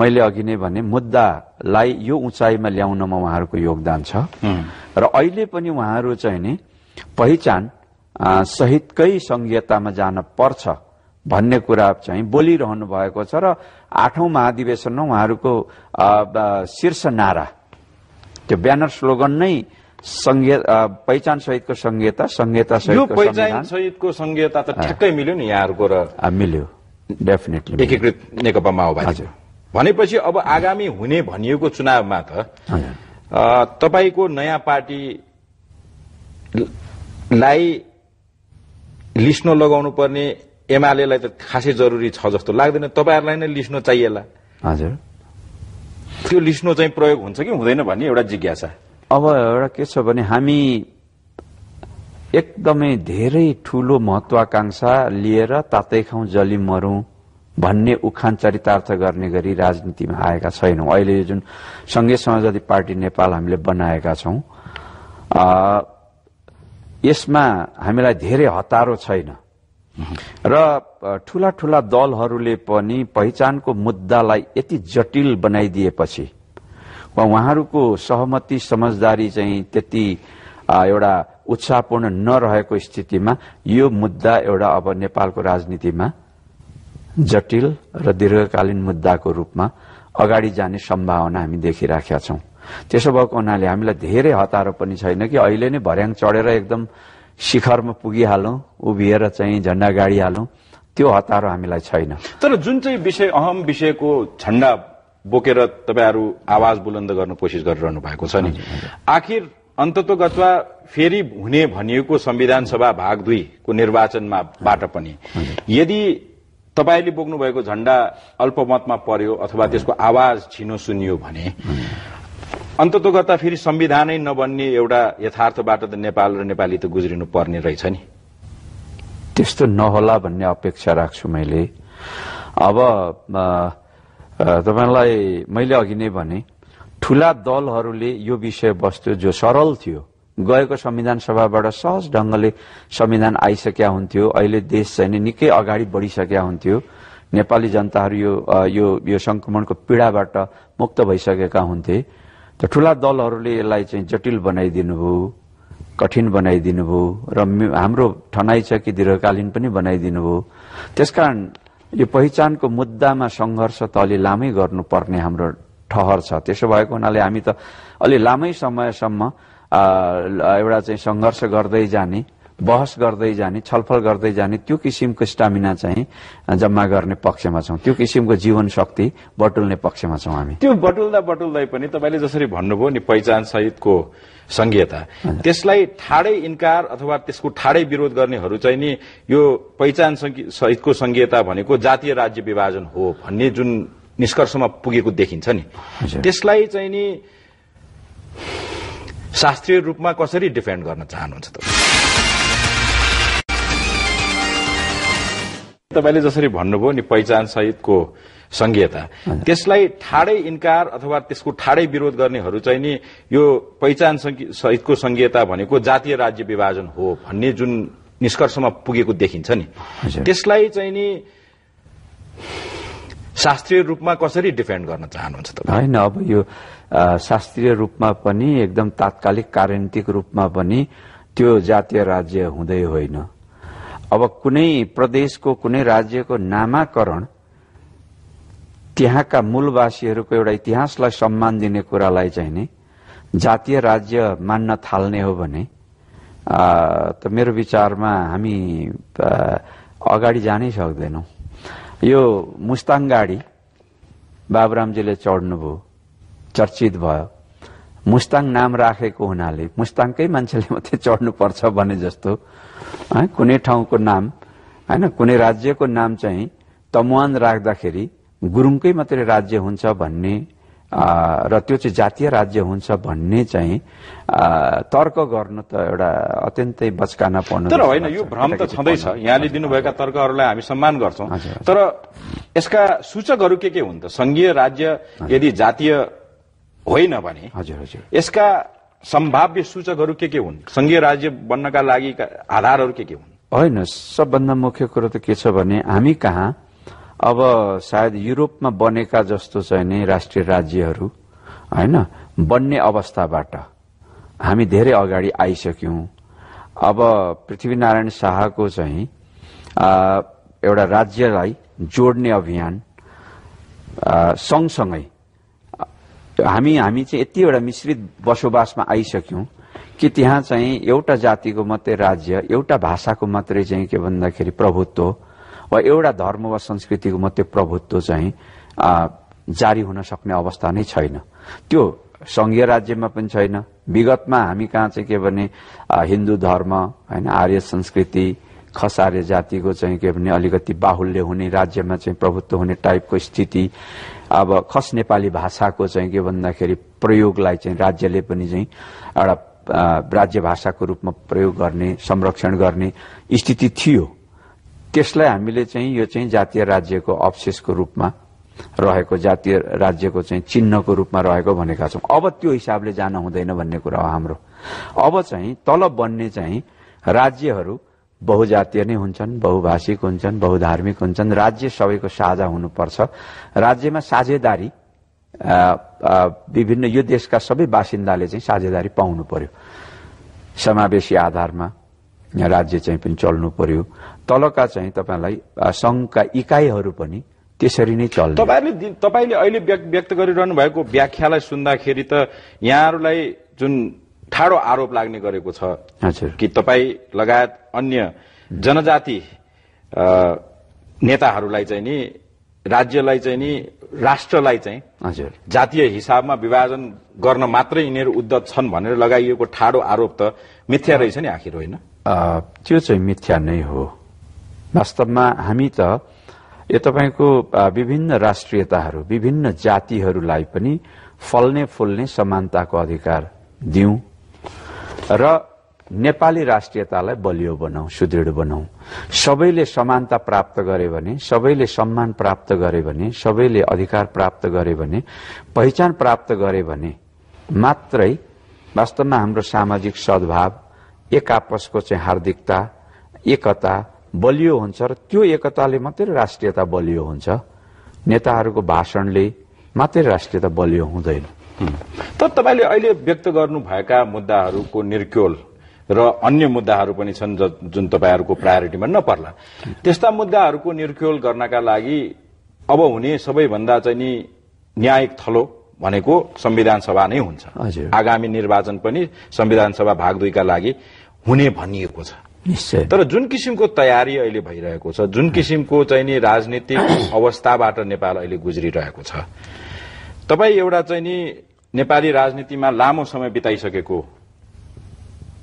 [SPEAKER 2] मैले अघि नै भने मुद्दालाई यो उचाइमा ल्याउनमा उहाँहरूको योगदान छ र अहिले पनि उहाँहरू चाहिँ नि पहिचान सहितकै संहितामा जान पर्छ भन्ने कुरा चाहिँ बोलिरहनु भएको छ र आठौं महाधिवेशनमा उहाँहरूको शीर्ष नारा त्यो ब्यानर स्लोगन नै पहिचान सहितको संहिता संहिता सहितको
[SPEAKER 1] संहिता त ठ्याक्कै मिल्यो नि यहाँहरूको र
[SPEAKER 2] मिल्यो डेफिनेटली एकीकृत नेकपा माओवादी
[SPEAKER 1] भनेपछि अब आगामी हुने भनिएको चुनावमा त तपाईँको नयाँ पार्टीलाई लिस्न लगाउनु पर्ने एमालेलाई त खासै जरुरी छ जस्तो लाग्दैन तपाईँहरूलाई नै लिस्नु चाहिएला हजुर त्यो लिस्नु चाहिँ प्रयोग हुन्छ कि हुँदैन भन्ने एउटा जिज्ञासा
[SPEAKER 2] अब एउटा के छ भने हामी एकदमै धेरै ठूलो महत्वाकांक्षा लिएर तातै खाउँ जली मरौँ भन्ने उखान चरितार्थ गर्ने गरी राजनीतिमा आएका छैनौँ अहिले जुन संघीय समाजवादी पार्टी नेपाल हामीले बनाएका छौँ यसमा हामीलाई धेरै हतारो छैन र ठूला ठूला दलहरूले पनि पहिचानको मुद्दालाई यति जटिल बनाइदिएपछि वा उहाँहरूको सहमति समझदारी चाहिँ त्यति एउटा उत्साहपूर्ण नरहेको स्थितिमा यो मुद्दा एउटा अब नेपालको राजनीतिमा जटिल र दीर्घकालीन मुद्दाको रूपमा अगाडि जाने सम्भावना हामी देखिराखेका छौँ त्यसो भएको हुनाले हामीलाई धेरै हतारो पनि छैन कि अहिले नै भर्याङ चढेर एकदम शिखरमा पुगिहालौँ उभिएर चाहिँ झन्डा गाडिहालौँ त्यो हतारो हामीलाई छैन
[SPEAKER 1] तर जुन चाहिँ विषय अहम विषयको झन्डा बोकेर तपाईँहरू आवाज बुलन्द गर्न कोसिस गरिरहनु भएको छ नि आखिर गतवा फेरि हुने भनिएको संविधान सभा भाग दुईको निर्वाचनमा बाट पनि यदि तपाईँले बोक्नु भएको झण्डा अल्पमतमा पर्यो अथवा त्यसको आवाज छिनो सुनियो भने अन्ततो गर्दा फेरि संविधानै नबन्ने एउटा यथार्थबाट त नेपाल र नेपाली त गुज्रिनु
[SPEAKER 2] पर्ने रहेछ नि त्यस्तो नहोला भन्ने अपेक्षा राख्छु मैले अब तपाईँलाई मैले अघि नै भने ठूला दलहरूले यो विषयवस्तु जो सरल थियो गएको संविधान सभाबाट सहज ढङ्गले संविधान आइसकेका हुन्थ्यो अहिले देश चाहिँ निकै अगाडि बढिसकेका हुन्थ्यो नेपाली जनताहरू यो यो यो संक्रमणको पीडाबाट मुक्त भइसकेका हुन्थे त ठुला दलहरूले यसलाई चाहिँ जटिल बनाइदिनु भयो कठिन बनाइदिनु भयो र हाम्रो ठनाइ छ कि दीर्घकालीन पनि बनाइदिनु भयो त्यसकारण यो पहिचानको मुद्दामा सङ्घर्ष त अलि लामै गर्नुपर्ने हाम्रो ठहर छ त्यसो भएको हुनाले हामी त अलि लामै समयसम्म एउटा चाहिँ सङ्घर्ष गर्दै जाने बहस गर्दै जाने छलफल गर्दै जाने त्यो किसिमको स्टामिना चाहिँ जम्मा गर्ने पक्षमा छौँ त्यो किसिमको जीवन शक्ति बटुल्ने पक्षमा छौँ हामी
[SPEAKER 1] त्यो बटुल्दा बटुल्दै पनि तपाईँले जसरी भन्नुभयो नि पहिचान सहितको संघीयता त्यसलाई ठाडै इन्कार अथवा त्यसको ठाडै विरोध गर्नेहरू चाहिँ नि यो पहिचान सहितको संघीयता भनेको जातीय राज्य विभाजन हो भन्ने जुन निष्कर्षमा पुगेको देखिन्छ नि त्यसलाई चाहिँ नि शास्त्रीय रूपमा कसरी डिफेन्ड गर्न चाहनुहुन्छ तपाईँ तपाईँले जसरी भन्नुभयो नि पहिचान सहितको संघीयता त्यसलाई ठाडै इन्कार अथवा त्यसको ठाडै विरोध गर्नेहरू चाहिँ नि यो पहिचान सहितको संघीयता भनेको जातीय राज्य विभाजन हो भन्ने जुन निष्कर्षमा पुगेको देखिन्छ नि त्यसलाई चाहिँ नि शास्त्रीय रूपमा कसरी डिफेन्ड गर्न चाहनुहुन्छ
[SPEAKER 2] त होइन अब यो शास्त्रीय रूपमा पनि एकदम तात्कालिक कार्यनीतिक रूपमा पनि त्यो जातीय राज्य हुँदै होइन अब कुनै प्रदेशको कुनै राज्यको नामाकरण त्यहाँका मूलवासीहरूको एउटा इतिहासलाई सम्मान दिने कुरालाई चाहिँ नि जातीय राज्य मान्न थाल्ने हो भने त मेरो विचारमा हामी अगाडि जानै सक्दैनौँ यो मुस्ताङ गाडी बाबुरामजीले चढ्नुभयो चर्चित भयो मुस्ताङ नाम राखेको हुनाले मुस्ताङकै मान्छेले मात्रै चढ्नुपर्छ भने जस्तो है कुनै ठाउँको नाम होइन कुनै राज्यको नाम चाहिँ तमुवान राख्दाखेरि गुरुङकै मात्रै राज्य हुन्छ भन्ने र त्यो चाहिँ जातीय राज्य हुन्छ भन्ने चाहिँ तर्क गर्नु त एउटा अत्यन्तै बचकाना पर्नु तर होइन यो भ्रम त
[SPEAKER 1] छँदैछ यहाँले दिनुभएका तर्कहरूलाई हामी सम्मान गर्छौँ तर यसका सूचकहरू के के हुन् त संघीय राज्य यदि जातीय होइन भने हजुर हजुर यसका सम्भाव्य सूचकहरू के के हुन् संघीय राज्य बन्नका लागि आधारहरू के के हुन्
[SPEAKER 2] होइन सबभन्दा मुख्य कुरो त के छ भने हामी कहाँ अब सायद युरोपमा बनेका जस्तो चाहिँ नि राष्ट्रिय राज्यहरू होइन बन्ने अवस्थाबाट हामी धेरै अगाडि आइसक्यौँ अब पृथ्वीनारायण शाहको चाहिँ एउटा राज्यलाई जोड्ने अभियान सँगसँगै हामी हामी चाहिँ यतिवटा मिश्रित बसोबासमा आइसक्यौँ कि त्यहाँ चाहिँ एउटा जातिको मात्रै राज्य एउटा भाषाको मात्रै चाहिँ के भन्दाखेरि प्रभुत्व वा एउटा धर्म वा संस्कृतिको मात्रै प्रभुत्व चाहिँ जारी हुन सक्ने अवस्था नै छैन त्यो संघीय राज्यमा पनि छैन विगतमा हामी कहाँ चाहिँ के भने हिन्दू धर्म होइन आर्य संस्कृति खस आर्य जातिको चाहिँ के भने अलिकति बाहुल्य हुने राज्यमा चाहिँ प्रभुत्व हुने टाइपको स्थिति अब खस नेपाली भाषाको चाहिँ के भन्दाखेरि प्रयोगलाई चाहिँ राज्यले पनि चाहिँ एउटा राज्य भाषाको रूपमा प्रयोग गर्ने संरक्षण गर्ने स्थिति थियो त्यसलाई हामीले चाहिँ यो चाहिँ जातीय राज्यको अवशेषको रूपमा रहेको जातीय राज्यको चाहिँ चिन्हको रूपमा रहेको भनेका छौँ अब त्यो हिसाबले जान हुँदैन भन्ने कुरा हो हाम्रो अब चाहिँ तलब बन्ने चाहिँ राज्यहरू बहुजातीय नै हुन्छन् बहुभाषिक हुन्छन् बहुधार्मिक हुन्छन् राज्य सबैको साझा हुनुपर्छ राज्यमा साझेदारी विभिन्न यो देशका सबै बासिन्दाले चाहिँ साझेदारी पाउनु पर्यो समावेशी आधारमा राज्य चाहिँ पनि चल्नु पर्यो तलका चाहिँ तपाईँलाई सङ्घका इकाइहरू पनि त्यसरी नै चल्छ तपाईँले तपाईँले अहिले व्यक्त गरिरहनु भएको व्याख्यालाई सुन्दाखेरि त
[SPEAKER 1] यहाँहरूलाई जुन ठाडो आरोप लाग्ने गरेको छ कि तपाईँ लगायत अन्य जनजाति नेताहरूलाई चाहिँ नि राज्यलाई चाहिँ नि राष्ट्रलाई चाहिँ हजुर जातीय हिसाबमा विभाजन गर्न मात्रै यिनीहरू उद्धत छन् भनेर लगाइएको ठाडो आरोप त मिथ्या रहेछ नि आखिर होइन
[SPEAKER 2] त्यो चाहिँ मिथ्या नै हो वास्तवमा हामी त यो तपाईँको विभिन्न राष्ट्रियताहरू विभिन्न जातिहरूलाई पनि फल्ने फुल्ने समानताको अधिकार दिउँ र नेपाली राष्ट्रियतालाई बलियो बनाऊ सुदृढ बनाऊ सबैले समानता प्राप्त गरे भने सबैले सम्मान प्राप्त गरे भने सबैले अधिकार प्राप्त गरे भने पहिचान प्राप्त गरे भने मात्रै वास्तवमा हाम्रो सामाजिक सद्भाव एक आपसको चाहिँ हार्दिकता एकता बलियो हुन्छ र त्यो एकताले मात्रै राष्ट्रियता बलियो हुन्छ नेताहरूको भाषणले मात्रै राष्ट्रियता बलियो हुँदैन
[SPEAKER 1] तर तपाईँले अहिले व्यक्त गर्नुभएका मुद्दाहरूको निर्क्योल र अन्य मुद्दाहरू पनि छन् जुन तपाईँहरूको प्रायोरिटीमा नपर्ला त्यस्ता मुद्दाहरूको निर्क्योल गर्नका लागि अब हुने सबैभन्दा चाहिँ नि न्यायिक थलो भनेको संविधान सभा नै हुन्छ आगामी निर्वाचन पनि संविधान सभा भाग दुईका लागि हुने भनिएको छ निश्चय तर जुन किसिमको तयारी अहिले भइरहेको छ जुन किसिमको चाहिँ नि राजनीतिक अवस्थाबाट नेपाल अहिले गुज्रिरहेको छ तपाईँ एउटा चाहिँ नि नेपाली राजनीतिमा लामो समय बिताइसकेको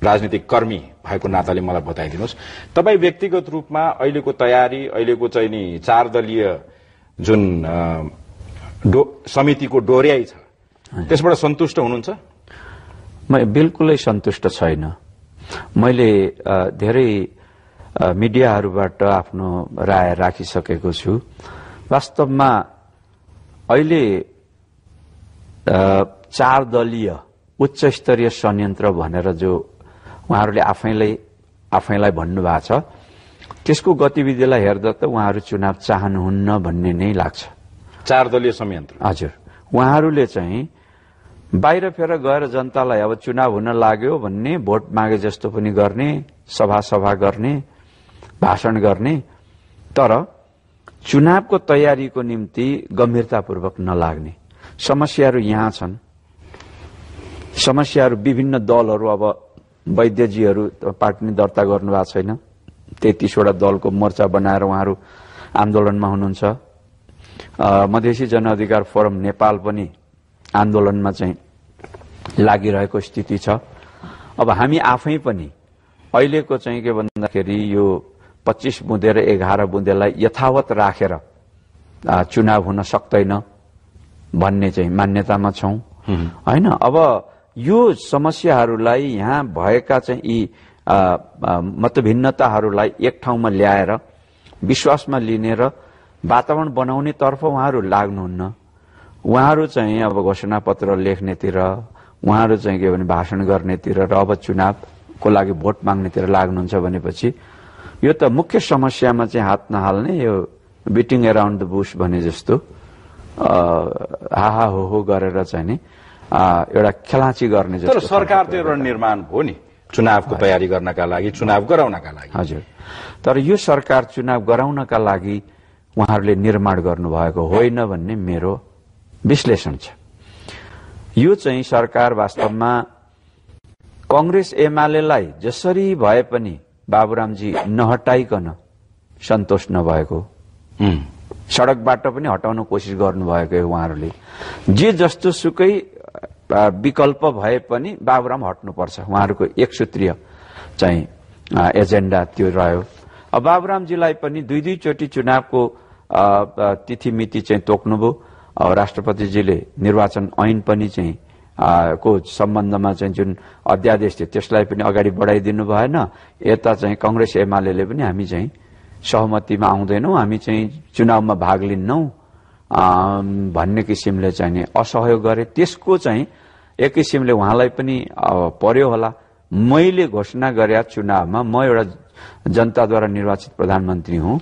[SPEAKER 1] राजनीतिक कर्मी भएको नाताले मलाई बताइदिनुहोस् तपाईँ व्यक्तिगत रूपमा अहिलेको तयारी अहिलेको चाहिँ नि चार दलीय
[SPEAKER 2] जुन डो
[SPEAKER 1] समितिको डोर्याइ छ त्यसबाट सन्तुष्ट
[SPEAKER 2] हुनुहुन्छ म बिल्कुलै सन्तुष्ट छैन मैले धेरै मिडियाहरूबाट आफ्नो राय राखिसकेको छु वास्तवमा अहिले चार दलीय उच्च स्तरीय संयन्त्र भनेर जो उहाँहरूले आफैलाई आफैलाई भन्नुभएको छ त्यसको गतिविधिलाई हेर्दा त उहाँहरू चुनाव चाहनुहुन्न भन्ने नै लाग्छ चार दलीय संयन्त्र हजुर उहाँहरूले चाहिँ बाहिर फेर गएर जनतालाई अब चुनाव हुन लाग्यो भन्ने भोट मागे जस्तो पनि गर्ने सभा सभा गर्ने भाषण गर्ने तर चुनावको तयारीको निम्ति गम्भीरतापूर्वक नलाग्ने समस्याहरू यहाँ छन् समस्याहरू विभिन्न दलहरू अब वैद्यजीहरू पार्टी नै दर्ता गर्नुभएको छैन तेत्तिसवटा दलको मोर्चा बनाएर उहाँहरू आन्दोलनमा हुनुहुन्छ मधेसी जनअधिकार फोरम नेपाल पनि आन्दोलनमा चाहिँ लागिरहेको स्थिति छ अब हामी आफै पनि अहिलेको चाहिँ के भन्दाखेरि यो पच्चिस बुँदे र एघार बुँदेलाई यथावत राखेर रा। चुनाव हुन सक्दैन भन्ने चाहिँ मान्यतामा छौँ होइन अब यो समस्याहरूलाई यहाँ भएका चाहिँ यी मतभिन्नताहरूलाई एक ठाउँमा ल्याएर विश्वासमा लिने र वातावरण बनाउनेतर्फ उहाँहरू लाग्नुहुन्न उहाँहरू चाहिँ अब घोषणा पत्र लेख्नेतिर उहाँहरू चाहिँ के भने भाषण गर्नेतिर र अब चुनावको लागि भोट माग्नेतिर लाग्नुहुन्छ भनेपछि यो त मुख्य समस्यामा चाहिँ हात नहाल्ने यो बिटिङ एराउन्ड द बुस भने जस्तो हाहा हो हो गरेर चाहिँ नि एउटा खेलाची गर्ने तर सरकार त एउटा निर्माण हो नि चुनावको तयारी गर्नका लागि चुनाव गराउनका लागि हजुर तर यो सरकार चुनाव गराउनका लागि उहाँहरूले निर्माण गर्नुभएको होइन भन्ने मेरो विश्लेषण छ यो चाहिँ सरकार वास्तवमा कङ्ग्रेस एमालेलाई जसरी भए पनि बाबुरामजी नहटाइकन सन्तोष नभएको सडकबाट पनि हटाउन कोसिस गर्नुभएको उहाँहरूले जे जस्तो सुकै विकल्प भए पनि बाबुराम हट्नुपर्छ उहाँहरूको एक सूत्रीय चाहिँ एजेन्डा त्यो रह्यो अब बाबुरामजीलाई पनि दुई दुईचोटि चुनावको तिथि मिति चाहिँ तोक्नुभयो राष्ट्रपतिजीले निर्वाचन ऐन पनि चाहिँ को सम्बन्धमा चाहिँ जुन अध्यादेश थियो त्यसलाई पनि अगाडि बढाइदिनु भएन यता चाहिँ कङ्ग्रेस एमाले पनि हामी चाहिँ सहमतिमा आउँदैनौँ हामी चाहिँ चुनावमा भाग लिन्नौ भन्ने किसिमले चाहिँ असहयोग गरे त्यसको चाहिँ एक किसिमले उहाँलाई पनि पर्यो होला मैले घोषणा गरे चुनावमा म एउटा जनताद्वारा निर्वाचित प्रधानमन्त्री हुँ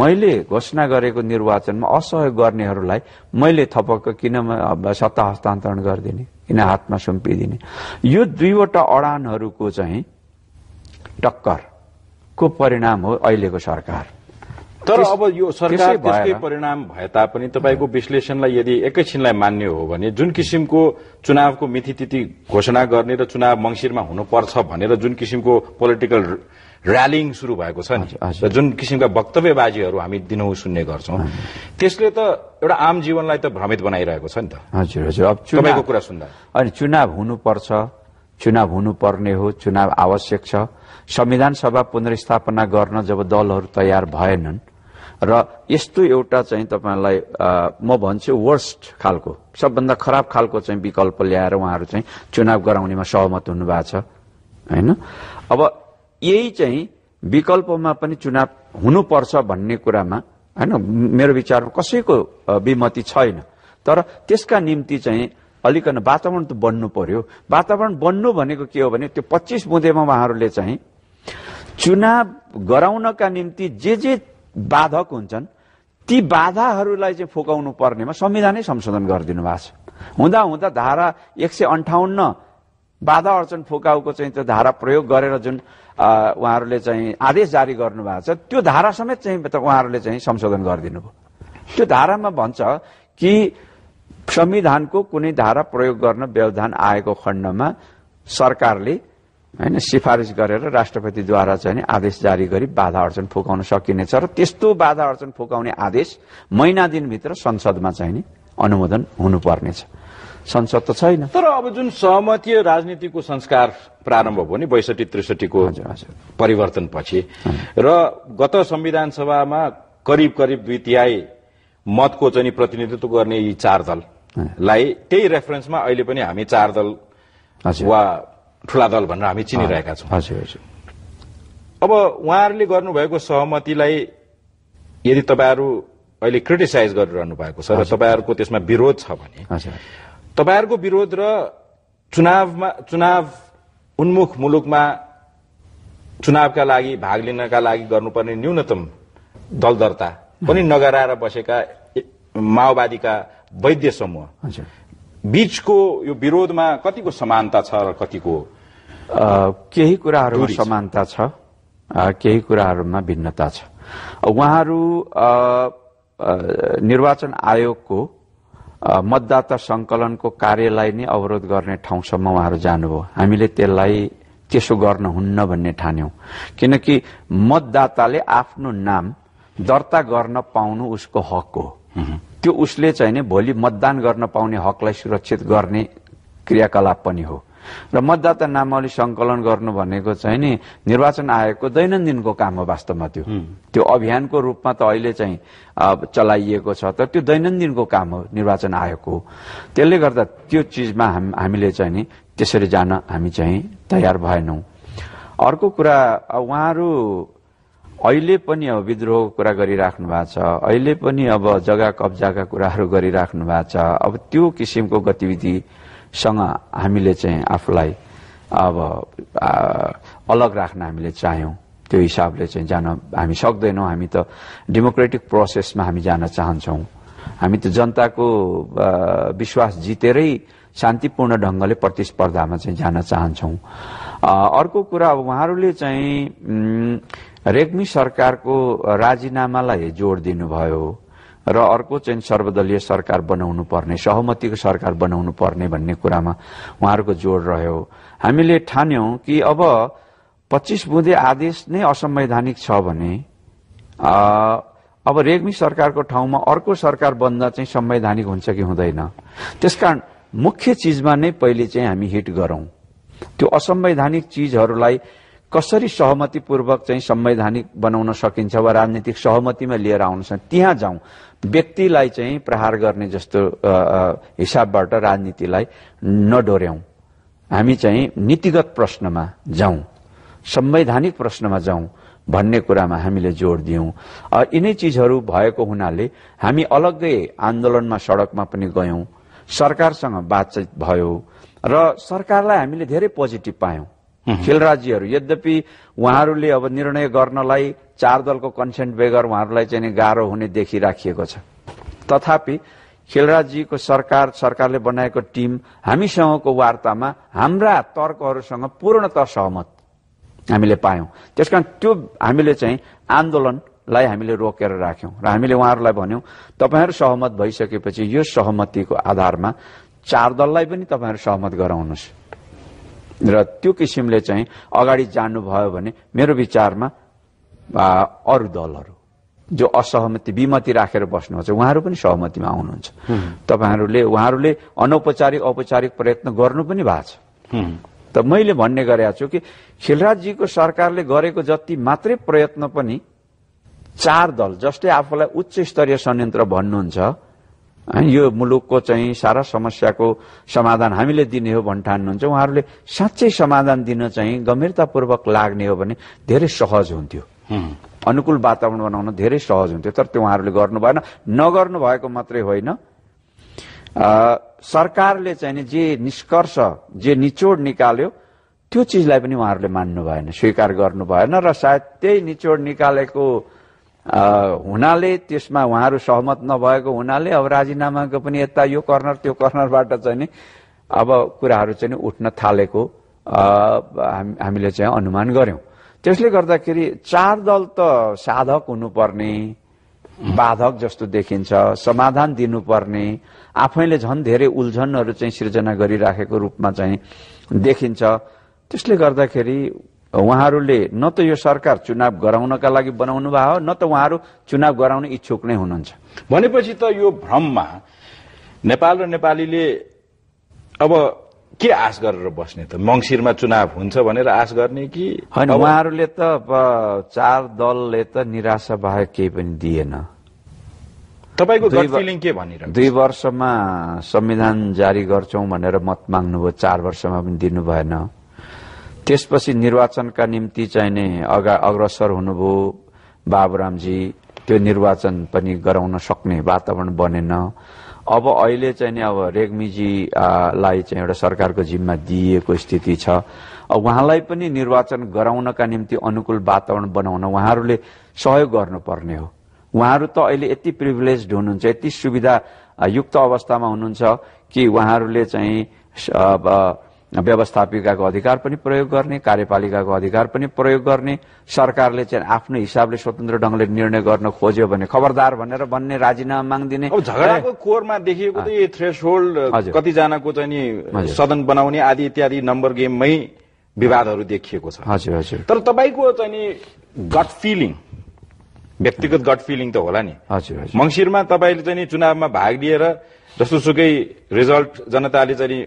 [SPEAKER 2] मैले घोषणा गरेको निर्वाचनमा असहयोग गर्नेहरूलाई मैले थपक्क किन सत्ता हस्तान्तरण गरिदिने किन हातमा सुम्पिदिने यो दुईवटा अडानहरूको चाहिँ टक्करको परिणाम हो अहिलेको सरकार
[SPEAKER 1] तर अब यो सरकार त्यसकै परिणाम भए तापनि तपाईँको विश्लेषणलाई यदि एकैछिनलाई मान्ने हो भने जुन किसिमको चुनावको मिति तिथि घोषणा गर्ने र चुनाव मङ्सिरमा हुनुपर्छ भनेर जुन किसिमको पोलिटिकल ऱ्यालिङ सुरु भएको छ नि र जुन किसिमका वक्तव्यबाजीहरू हामी दिनहुँ सुन्ने गर्छौँ त्यसले त एउटा आम जीवनलाई त भ्रमित बनाइरहेको छ नि त
[SPEAKER 2] हजुर हजुर अब तपाईँको कुरा सुन्दा अनि चुनाव हुनुपर्छ चुनाव हुनुपर्ने हो चुनाव आवश्यक छ संविधान सभा पुनर्स्थापना गर्न जब दलहरू तयार भएनन् र यस्तो एउटा चाहिँ तपाईँलाई म भन्छु वर्स्ट खालको सबभन्दा खराब खालको चाहिँ विकल्प ल्याएर उहाँहरू चाहिँ चुनाव गराउनेमा सहमत हुनुभएको छ होइन अब यही चाहिँ विकल्पमा पनि चुनाव हुनुपर्छ भन्ने कुरामा होइन मेरो विचारमा कसैको विमति छैन तर त्यसका निम्ति चाहिँ अलिकन वातावरण त बन्नु पर्यो वातावरण बन्नु भनेको के हो भने त्यो पच्चिस बुँदेमा उहाँहरूले चाहिँ चुनाव गराउनका निम्ति जे जे बाधक हुन्छन् ती बाधाहरूलाई चाहिँ फुकाउनु पर्नेमा संविधानै संशोधन गरिदिनु भएको छ हुँदा हुँदा धारा एक सय अन्ठाउन्न बाधा अर्चन फुकाउको चाहिँ त्यो धारा प्रयोग गरेर जुन उहाँहरूले चाहिँ आदेश जारी गर्नुभएको छ त्यो धारा समेत चाहिँ त उहाँहरूले चाहिँ संशोधन गरिदिनु भयो त्यो धारामा भन्छ कि संविधानको कुनै धारा प्रयोग गर्न व्यवधान आएको खण्डमा सरकारले होइन सिफारिस गरेर राष्ट्रपतिद्वारा चाहिँ आदेश जारी गरी बाधा अर्चन फुकाउन सकिनेछ र त्यस्तो बाधा अर्चन फुकाउने आदेश महिना दिनभित्र संसदमा चाहिँ नि अनुमोदन हुनुपर्नेछ संसद त छैन तर अब जुन सहमतिय राजनीतिको संस्कार प्रारम्भ भयो नि बैसठी त्रिसठीको परिवर्तन
[SPEAKER 1] पछि र गत संविधान सभामा करिब करिब दुई तिहाई मतको चाहिँ प्रतिनिधित्व गर्ने यी चार दललाई त्यही रेफरेन्समा अहिले पनि हामी चार दल वा ठुला दल भनेर हामी चिनिरहेका छौँ हजुर हजुर अब उहाँहरूले गर्नुभएको सहमतिलाई यदि तपाईँहरू अहिले क्रिटिसाइज गरिरहनु भएको छ र तपाईँहरूको त्यसमा विरोध छ भने तपाईँहरूको विरोध र चुनावमा चुनाव उन्मुख मुलुकमा चुनावका लागि भाग लिनका लागि गर्नुपर्ने न्यूनतम दल दर्ता पनि नगराएर बसेका माओवादीका वैद्य समूह बीचको यो विरोधमा कतिको समानता छ र कतिको
[SPEAKER 2] केही कुराहरूमा समानता छ केही कुराहरूमा भिन्नता छ उहाँहरू निर्वाचन आयोगको मतदाता संकलनको कार्यलाई नै अवरोध गर्ने ठाउँसम्म उहाँहरू जानुभयो हामीले त्यसलाई त्यसो गर्नुहुन्न भन्ने ठान्यौँ किनकि मतदाताले आफ्नो नाम दर्ता गर्न पाउनु उसको हक हो त्यो उसले चाहिँ भोलि मतदान गर्न पाउने हकलाई सुरक्षित गर्ने क्रियाकलाप पनि हो र मतदाता नामावली सङ्कलन गर्नु भनेको चाहिँ नि निर्वाचन आयोगको दैनन्दिनको काम हो वास्तवमा त्यो त्यो अभियानको रूपमा त अहिले चाहिँ चलाइएको छ तर त्यो दैनन्दिनको काम हो निर्वाचन आयोगको त्यसले गर्दा त्यो चिजमा हामीले चाहिँ नि त्यसरी जान हामी चाहिँ तयार भएनौँ अर्को कुरा उहाँहरू अहिले पनि अब विद्रोहको कुरा गरिराख्नु भएको छ अहिले पनि अब जग्गा कब्जाका कुराहरू गरिराख्नु भएको छ अब त्यो किसिमको गतिविधि सँग हामीले चाहिँ आफूलाई अब अलग राख्न हामीले चाह्यौँ त्यो हिसाबले चाहिँ जान हामी सक्दैनौँ हामी त डेमोक्रेटिक प्रोसेसमा हामी जान चाहन्छौँ हामी त जनताको विश्वास जितेरै शान्तिपूर्ण ढङ्गले प्रतिस्पर्धामा चाहिँ जान चाहन्छौँ अर्को कुरा अब उहाँहरूले चाहिँ रेग्मी सरकारको राजीनामालाई जोड दिनुभयो र अर्को चाहिँ सर्वदलीय सरकार बनाउनु पर्ने सहमतिको सरकार बनाउनु पर्ने भन्ने कुरामा उहाँहरूको जोड रह्यो हामीले ठान्यौं कि अब पच्चिस बुँदे आदेश नै असंवैधानिक छ भने अब रेग्मी सरकारको ठाउँमा अर्को सरकार बन्न चाहिँ संवैधानिक हुन्छ कि हुँदैन त्यसकारण मुख्य चिजमा नै पहिले चाहिँ हामी हिट गरौँ त्यो असंवैधानिक चिजहरूलाई कसरी सहमतिपूर्वक चाहिँ संवैधानिक बनाउन सकिन्छ वा राजनीतिक सहमतिमा लिएर आउन सक्छ त्यहाँ जाउँ व्यक्तिलाई चाहिँ प्रहार गर्ने जस्तो हिसाबबाट राजनीतिलाई नडोर्याउँ हामी चाहिँ नीतिगत प्रश्नमा जाउँ संवैधानिक प्रश्नमा जाउँ भन्ने कुरामा हामीले जोड दियौँ यिनै चिजहरू भएको हुनाले हामी अलग्गै आन्दोलनमा सडकमा पनि गयौँ सरकारसँग बातचित भयो र सरकारलाई हामीले धेरै पोजिटिभ पायौँ Mhm. खेल राज्यहरू यद्यपि उहाँहरूले अब निर्णय गर्नलाई चार दलको कन्सेन्ट बेगर उहाँहरूलाई चाहिँ गाह्रो हुने देखिराखिएको छ तथापि खेलराजीको सरकार सरकारले बनाएको टिम हामीसँगको वार्तामा हाम्रा तर्कहरूसँग पूर्णत सहमत हामीले पायौँ त्यस कारण त्यो हामीले चाहिँ आन्दोलनलाई हामीले रोकेर राख्यौँ र हामीले उहाँहरूलाई भन्यौँ तपाईँहरू सहमत भइसकेपछि यो सहमतिको आधारमा चार दललाई पनि तपाईँहरू सहमत गराउनुहोस् र त्यो किसिमले चाहिँ अगाडि जानुभयो भने मेरो विचारमा अरू दलहरू जो असहमति विमति राखेर बस्नुहुन्छ उहाँहरू पनि सहमतिमा आउनुहुन्छ तपाईँहरूले उहाँहरूले अनौपचारिक औपचारिक प्रयत्न गर्नु पनि भएको छ त मैले भन्ने गरेका छु कि खिलराजजीको सरकारले गरेको जति मात्रै प्रयत्न पनि चार दल जसले आफूलाई उच्च स्तरीय संयन्त्र भन्नुहुन्छ यो मुलुकको चाहिँ सारा समस्याको समाधान हामीले दिने हो भन् ठान्नुहुन्छ उहाँहरूले साँच्चै समाधान दिन चाहिँ गम्भीरतापूर्वक लाग्ने हो भने धेरै सहज हुन्थ्यो अनुकूल वातावरण बनाउन धेरै सहज हुन्थ्यो तर त्यो उहाँहरूले गर्नु भएन नगर्नु भएको मात्रै होइन सरकारले चाहिँ जे निष्कर्ष जे निचोड निकाल्यो त्यो चिजलाई पनि उहाँहरूले मान्नु भएन स्वीकार गर्नु भएन र सायद त्यही निचोड निकालेको हुनाले त्यसमा उहाँहरू सहमत नभएको हुनाले अब पनि यता यो कर्नर त्यो कर्नरबाट चाहिँ नि अब कुराहरू चाहिँ नि उठ्न थालेको हामीले चाहिँ अनुमान गर्यौँ त्यसले गर्दाखेरि चार दल त साधक हुनुपर्ने बाधक जस्तो देखिन्छ समाधान दिनुपर्ने आफैले झन् धेरै उल्झनहरू चाहिँ सिर्जना गरिराखेको रूपमा चाहिँ देखिन्छ त्यसले गर्दाखेरि उहाँहरूले न त यो सरकार चुनाव गराउनका लागि बनाउनु भयो हो न त उहाँहरू चुनाव गराउने इच्छुक नै हुनुहुन्छ भनेपछि त यो भ्रममा नेपाल र नेपालीले अब के आश
[SPEAKER 1] गरेर बस्ने त मङ्सिरमा चुनाव हुन्छ भनेर आश गर्ने कि होइन उहाँहरूले त
[SPEAKER 2] चार दलले त निराशा बाहेक केही पनि दिएन तपाईँको के दुई वर्षमा संविधान जारी गर्छौ भनेर मत माग्नुभयो चार वर्षमा पनि दिनु भएन त्यसपछि निर्वाचनका निम्ति चाहिने अगा अग्रसर हुनुभयो बाबुरामजी त्यो निर्वाचन पनि गराउन सक्ने वातावरण बनेन अब अहिले चाहिँ नि अब रेग्मीजीलाई चाहिँ एउटा सरकारको जिम्मा दिइएको स्थिति छ उहाँलाई पनि निर्वाचन गराउनका निम्ति अनुकूल वातावरण बनाउन उहाँहरूले सहयोग गर्नुपर्ने हो उहाँहरू त अहिले यति प्रिभिलेज हुनुहुन्छ यति सुविधा युक्त अवस्थामा हुनुहुन्छ कि उहाँहरूले चाहिँ व्यवस्थापिकाको अधिकार पनि प्रयोग गर्ने कार्यपालिकाको अधिकार पनि प्रयोग गर्ने सरकारले चाहिँ आफ्नो हिसाबले स्वतन्त्र ढंगले निर्णय गर्न खोज्यो भने खबरदार भनेर भन्ने राजीनामा मागिदिने झगडाको
[SPEAKER 1] कोरमा देखिएको त थ्रेस होल्ड
[SPEAKER 2] कतिजनाको चाहिँ नि सदन बनाउने
[SPEAKER 1] आदि इत्यादि नम्बर गेममै विवादहरू देखिएको छ हजुर हजुर तर तपाईँको चाहिँ नि गट फिलिङ व्यक्तिगत गट फिलिङ त होला नि हजुर मङ्सिरमा तपाईँले चाहिँ नि चुनावमा भाग लिएर जस्तो सुकै रिजल्ट जनताले चाहिँ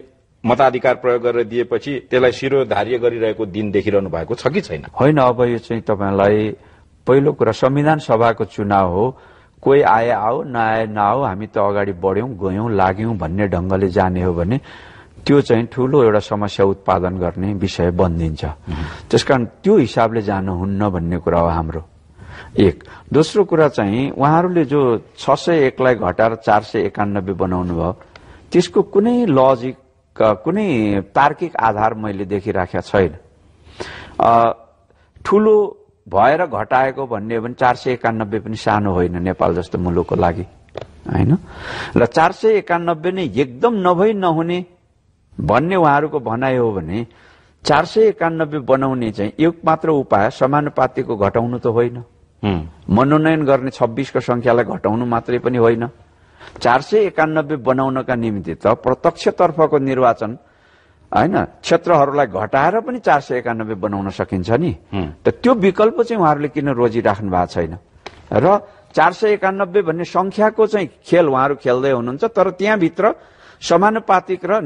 [SPEAKER 1] मताधिकार प्रयोग गरेर दिएपछि त्यसलाई शिरोधार्य गरिरहेको दिन देखिरहनु भएको छ कि छैन
[SPEAKER 2] होइन अब यो चाहिँ तपाईँलाई पहिलो कुरा संविधान सभाको चुनाव हो कोही आए आओ नआए नआओ हामी त अगाडि बढ्यौँ गयौं लाग्यौँ भन्ने ढङ्गले जाने हो भने त्यो चाहिँ ठूलो एउटा समस्या उत्पादन गर्ने विषय बनिदिन्छ त्यसकारण त्यो हिसाबले जानुहुन्न भन्ने कुरा हो हाम्रो एक दोस्रो कुरा चाहिँ उहाँहरूले जो छ सय एकलाई घटाएर चार सय एकानब्बे बनाउनु भयो त्यसको कुनै लजिक कुनै तार्किक आधार मैले देखिराखेका छैन ठुलो भएर घटाएको भन्ने हो भने चार सय एकानब्बे पनि सानो होइन नेपाल जस्तो मुलुकको लागि होइन र चार सय एकानब्बे नै एकदम नभई नहुने भन्ने उहाँहरूको भनाइ हो भने चार सय एकानब्बे बनाउने चाहिँ एक मात्र उपाय समानुपातिको घटाउनु त होइन मनोनयन गर्ने छब्बिसको सङ्ख्यालाई घटाउनु मात्रै पनि होइन चार सय एकानब्बे बनाउनका निम्ति त प्रत्यक्षतर्फको निर्वाचन होइन क्षेत्रहरूलाई घटाएर पनि चार सय एकानब्बे बनाउन सकिन्छ नि त त्यो विकल्प चाहिँ उहाँहरूले किन रोजी राख्नु भएको छैन र चार सय एकानब्बे भन्ने सङ्ख्याको चाहिँ खेल उहाँहरू खेल्दै हुनुहुन्छ तर त्यहाँभित्र समानुपातिक र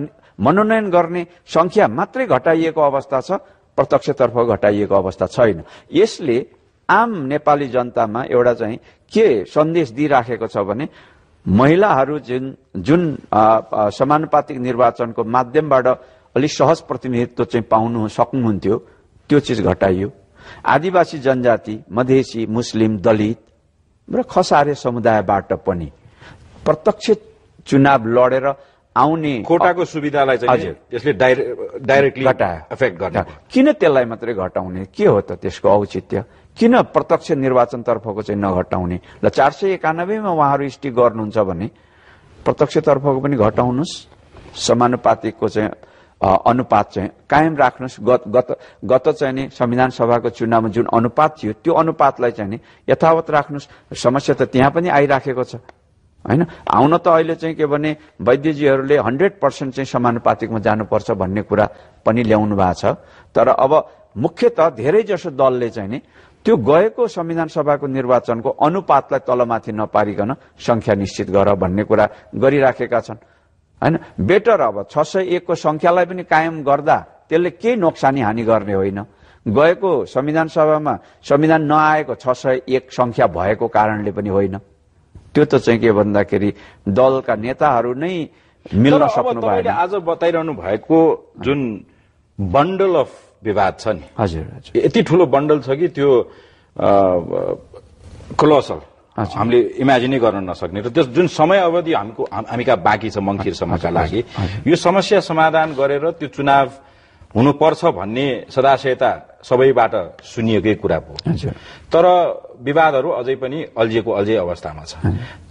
[SPEAKER 2] मनोनयन गर्ने सङ्ख्या मात्रै घटाइएको अवस्था छ प्रत्यक्षतर्फ घटाइएको अवस्था छैन यसले आम नेपाली जनतामा एउटा चाहिँ के सन्देश दिइराखेको छ भने महिलाहरू जुन जुन समानुपातिक निर्वाचनको माध्यमबाट अलिक सहज प्रतिनिधित्व चाहिँ पाउनु सक्नुहुन्थ्यो त्यो चिज घटाइयो आदिवासी जनजाति मधेसी मुस्लिम दलित र खसारे समुदायबाट पनि प्रत्यक्ष चुनाव लडेर आउने कोटाको
[SPEAKER 1] सुविधालाई चाहिँ यसले
[SPEAKER 2] डाइरेक्टली घटायो किन त्यसलाई मात्रै घटाउने के हो त त्यसको औचित्य किन प्रत्यक्ष निर्वाचनतर्फको चाहिँ नघटाउने ल चार सय एकानब्बेमा उहाँहरू स्टिक गर्नुहुन्छ भने प्रत्यक्षतर्फको पनि घटाउनुहोस् समानुपातिकको चाहिँ अनुपात चाहिँ कायम राख्नुहोस् गत गत गत चाहिँ नि संविधान सभाको चुनावमा जुन अनुपात थियो त्यो अनुपातलाई चाहिँ नि यथावत राख्नुहोस् समस्या त त्यहाँ पनि आइराखेको छ होइन आउन त अहिले चाहिँ के भने वैद्यजीहरूले हन्ड्रेड पर्सेन्ट चाहिँ समानुपातिकमा जानुपर्छ भन्ने कुरा पनि ल्याउनु भएको छ तर अब मुख्यत धेरैजसो दलले चाहिँ नि त्यो गएको संविधान सभाको निर्वाचनको अनुपातलाई तलमाथि नपारिकन संख्या निश्चित गर भन्ने कुरा गरिराखेका छन् होइन बेटर अब छ सय एकको संख्यालाई पनि कायम गर्दा त्यसले केही नोक्सानी हानि गर्ने होइन गएको संविधान सभामा संविधान नआएको छ सय एक संख्या भएको कारणले पनि होइन त्यो त चाहिँ के भन्दाखेरि दलका नेताहरू नै मिल्न सक्नु आज बताइरहनु भएको जुन
[SPEAKER 1] बन्डल अफ विवाद छ नि हजुर यति ठुलो बन्डल छ कि त्यो क्लोसल हामीले इमेजिनै गर्न नसक्ने र त्यस जुन समय अवधि हाम्रो हामी कहाँ बाँकी छ मङ्खिरसम्मका लागि यो समस्या समाधान गरेर त्यो चुनाव हुनुपर्छ भन्ने सदाशयता सबैबाट सुनिएकै कुरा हो तर विवादहरू अझै पनि अल्झिएको अल्झै अवस्थामा छ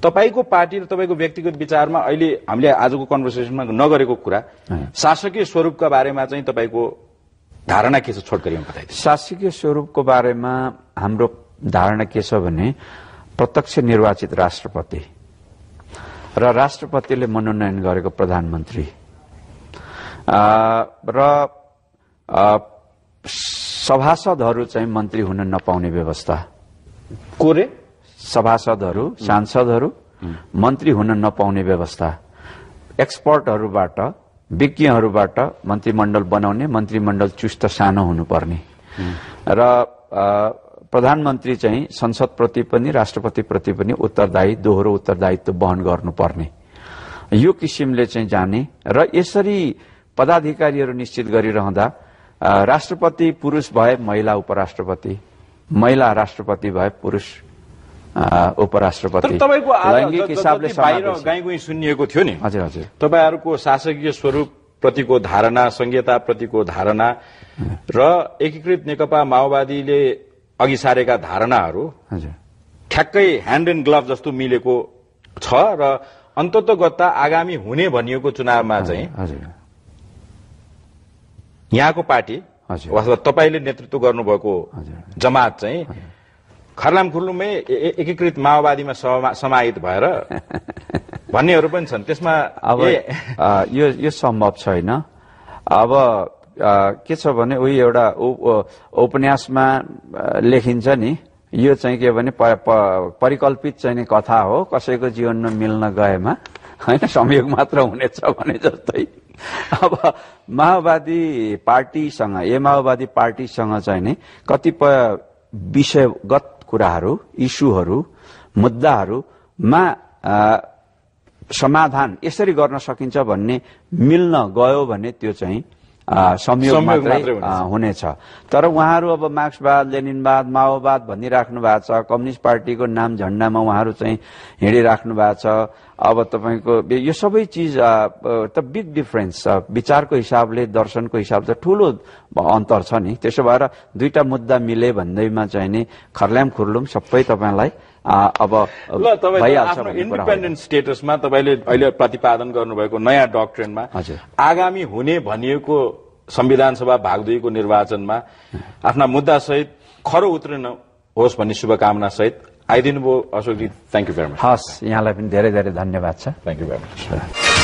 [SPEAKER 1] तपाईँको पार्टी र तपाईँको व्यक्तिगत विचारमा अहिले हामीले आजको कन्भर्सेसनमा नगरेको कुरा शासकीय स्वरूपका बारेमा चाहिँ तपाईँको धारणा
[SPEAKER 2] के छ छोट गरिमा बताइदिनु शासकीय स्वरूपको बारेमा हाम्रो धारणा के छ भने प्रत्यक्ष निर्वाचित राष्ट्रपति र राष्ट्रपतिले मनोनयन गरेको प्रधानमन्त्री र सभासदहरू चाहिँ मन्त्री हुन नपाउने व्यवस्था कोरे सभासदहरू सांसदहरू मन्त्री हुन नपाउने व्यवस्था एक्सपर्टहरूबाट विज्ञहरूबाट मन्त्रीमण्डल बनाउने मन्त्रीमण्डल चुस्त सानो हुनुपर्ने र प्रधानमन्त्री चाहिँ संसदप्रति पनि राष्ट्रपतिप्रति पनि उत्तरदायी दोहोरो उत्तरदायित्व वहन गर्नुपर्ने यो किसिमले चाहिँ जाने र यसरी पदाधिकारीहरू निश्चित गरिरहँदा राष्ट्रपति पुरुष भए महिला उपराष्ट्रपति महिला राष्ट्रपति भए पुरुष उपराष्ट्रपति लैङ्गिक हिसाबले सुनिएको थियो नि हजुर हजुर
[SPEAKER 1] तपाईँहरूको शासकीय स्वरूप प्रतिको धारणा संहिता प्रतिको धारणा र एकीकृत नेकपा माओवादीले अघि सारेका धारणाहरू ठ्याक्कै ह्यान्ड एन्ड ग्लभ जस्तो मिलेको छ र अन्तत्वगत आगामी हुने भनिएको चुनावमा चाहिँ यहाँको पार्टी अथवा तपाईँले नेतृत्व गर्नुभएको जमात चाहिँ खरलाम खुर्लुमै एकीकृत माओवादीमा समाहित भएर
[SPEAKER 2] भन्नेहरू पनि छन् त्यसमा अब यो यो सम्भव छैन अब के छ भने उयो एउटा उपन्यासमा लेखिन्छ नि यो चाहिँ के भने परिकल्पित चाहिँ कथा हो कसैको जीवनमा मिल्न गएमा होइन संयोग मात्र हुनेछ भने जस्तै अब माओवादी पार्टीसँग ए माओवादी पार्टीसँग चाहिँ नि कतिपय विषयगत कुराहरू इस्युहरू मुद्दाहरूमा समाधान यसरी गर्न सकिन्छ भन्ने मिल्न गयो भने त्यो चाहिँ संयोग मात्रै हुनेछ तर उहाँहरू अब मार्क्सवाद लेनिनवाद माओवाद भनिराख्नु भएको छ कम्युनिस्ट पार्टीको नाम झण्डामा उहाँहरू चाहिँ हिँडिराख्नु भएको छ अब तपाईँको यो सबै चिज त बिग डिफरेन्स छ विचारको हिसाबले दर्शनको हिसाबले ठुलो अन्तर छ नि त्यसो भएर दुईटा मुद्दा मिले भन्दैमा चाहिँ नि खर्ल्याम खुर्लुम सबै तपाईँलाई अब ल आफ्नो इन्डिपेन्डेन्ट
[SPEAKER 1] स्टेटसमा तपाईँले अहिले प्रतिपादन गर्नुभएको नयाँ डक्ट्रेनमा आगामी हुने भनिएको संविधान सभा भाग दुईको निर्वाचनमा आफ्ना मुद्दा सहित खरो उत्रिन होस् भन्ने शुभकामना सहित आइदिनुभयो अशोकजी थ्याङ्क यू भेरी
[SPEAKER 2] मच हस् यहाँलाई पनि धेरै धेरै धन्यवाद छ थ्याङ्क यू भेरी मच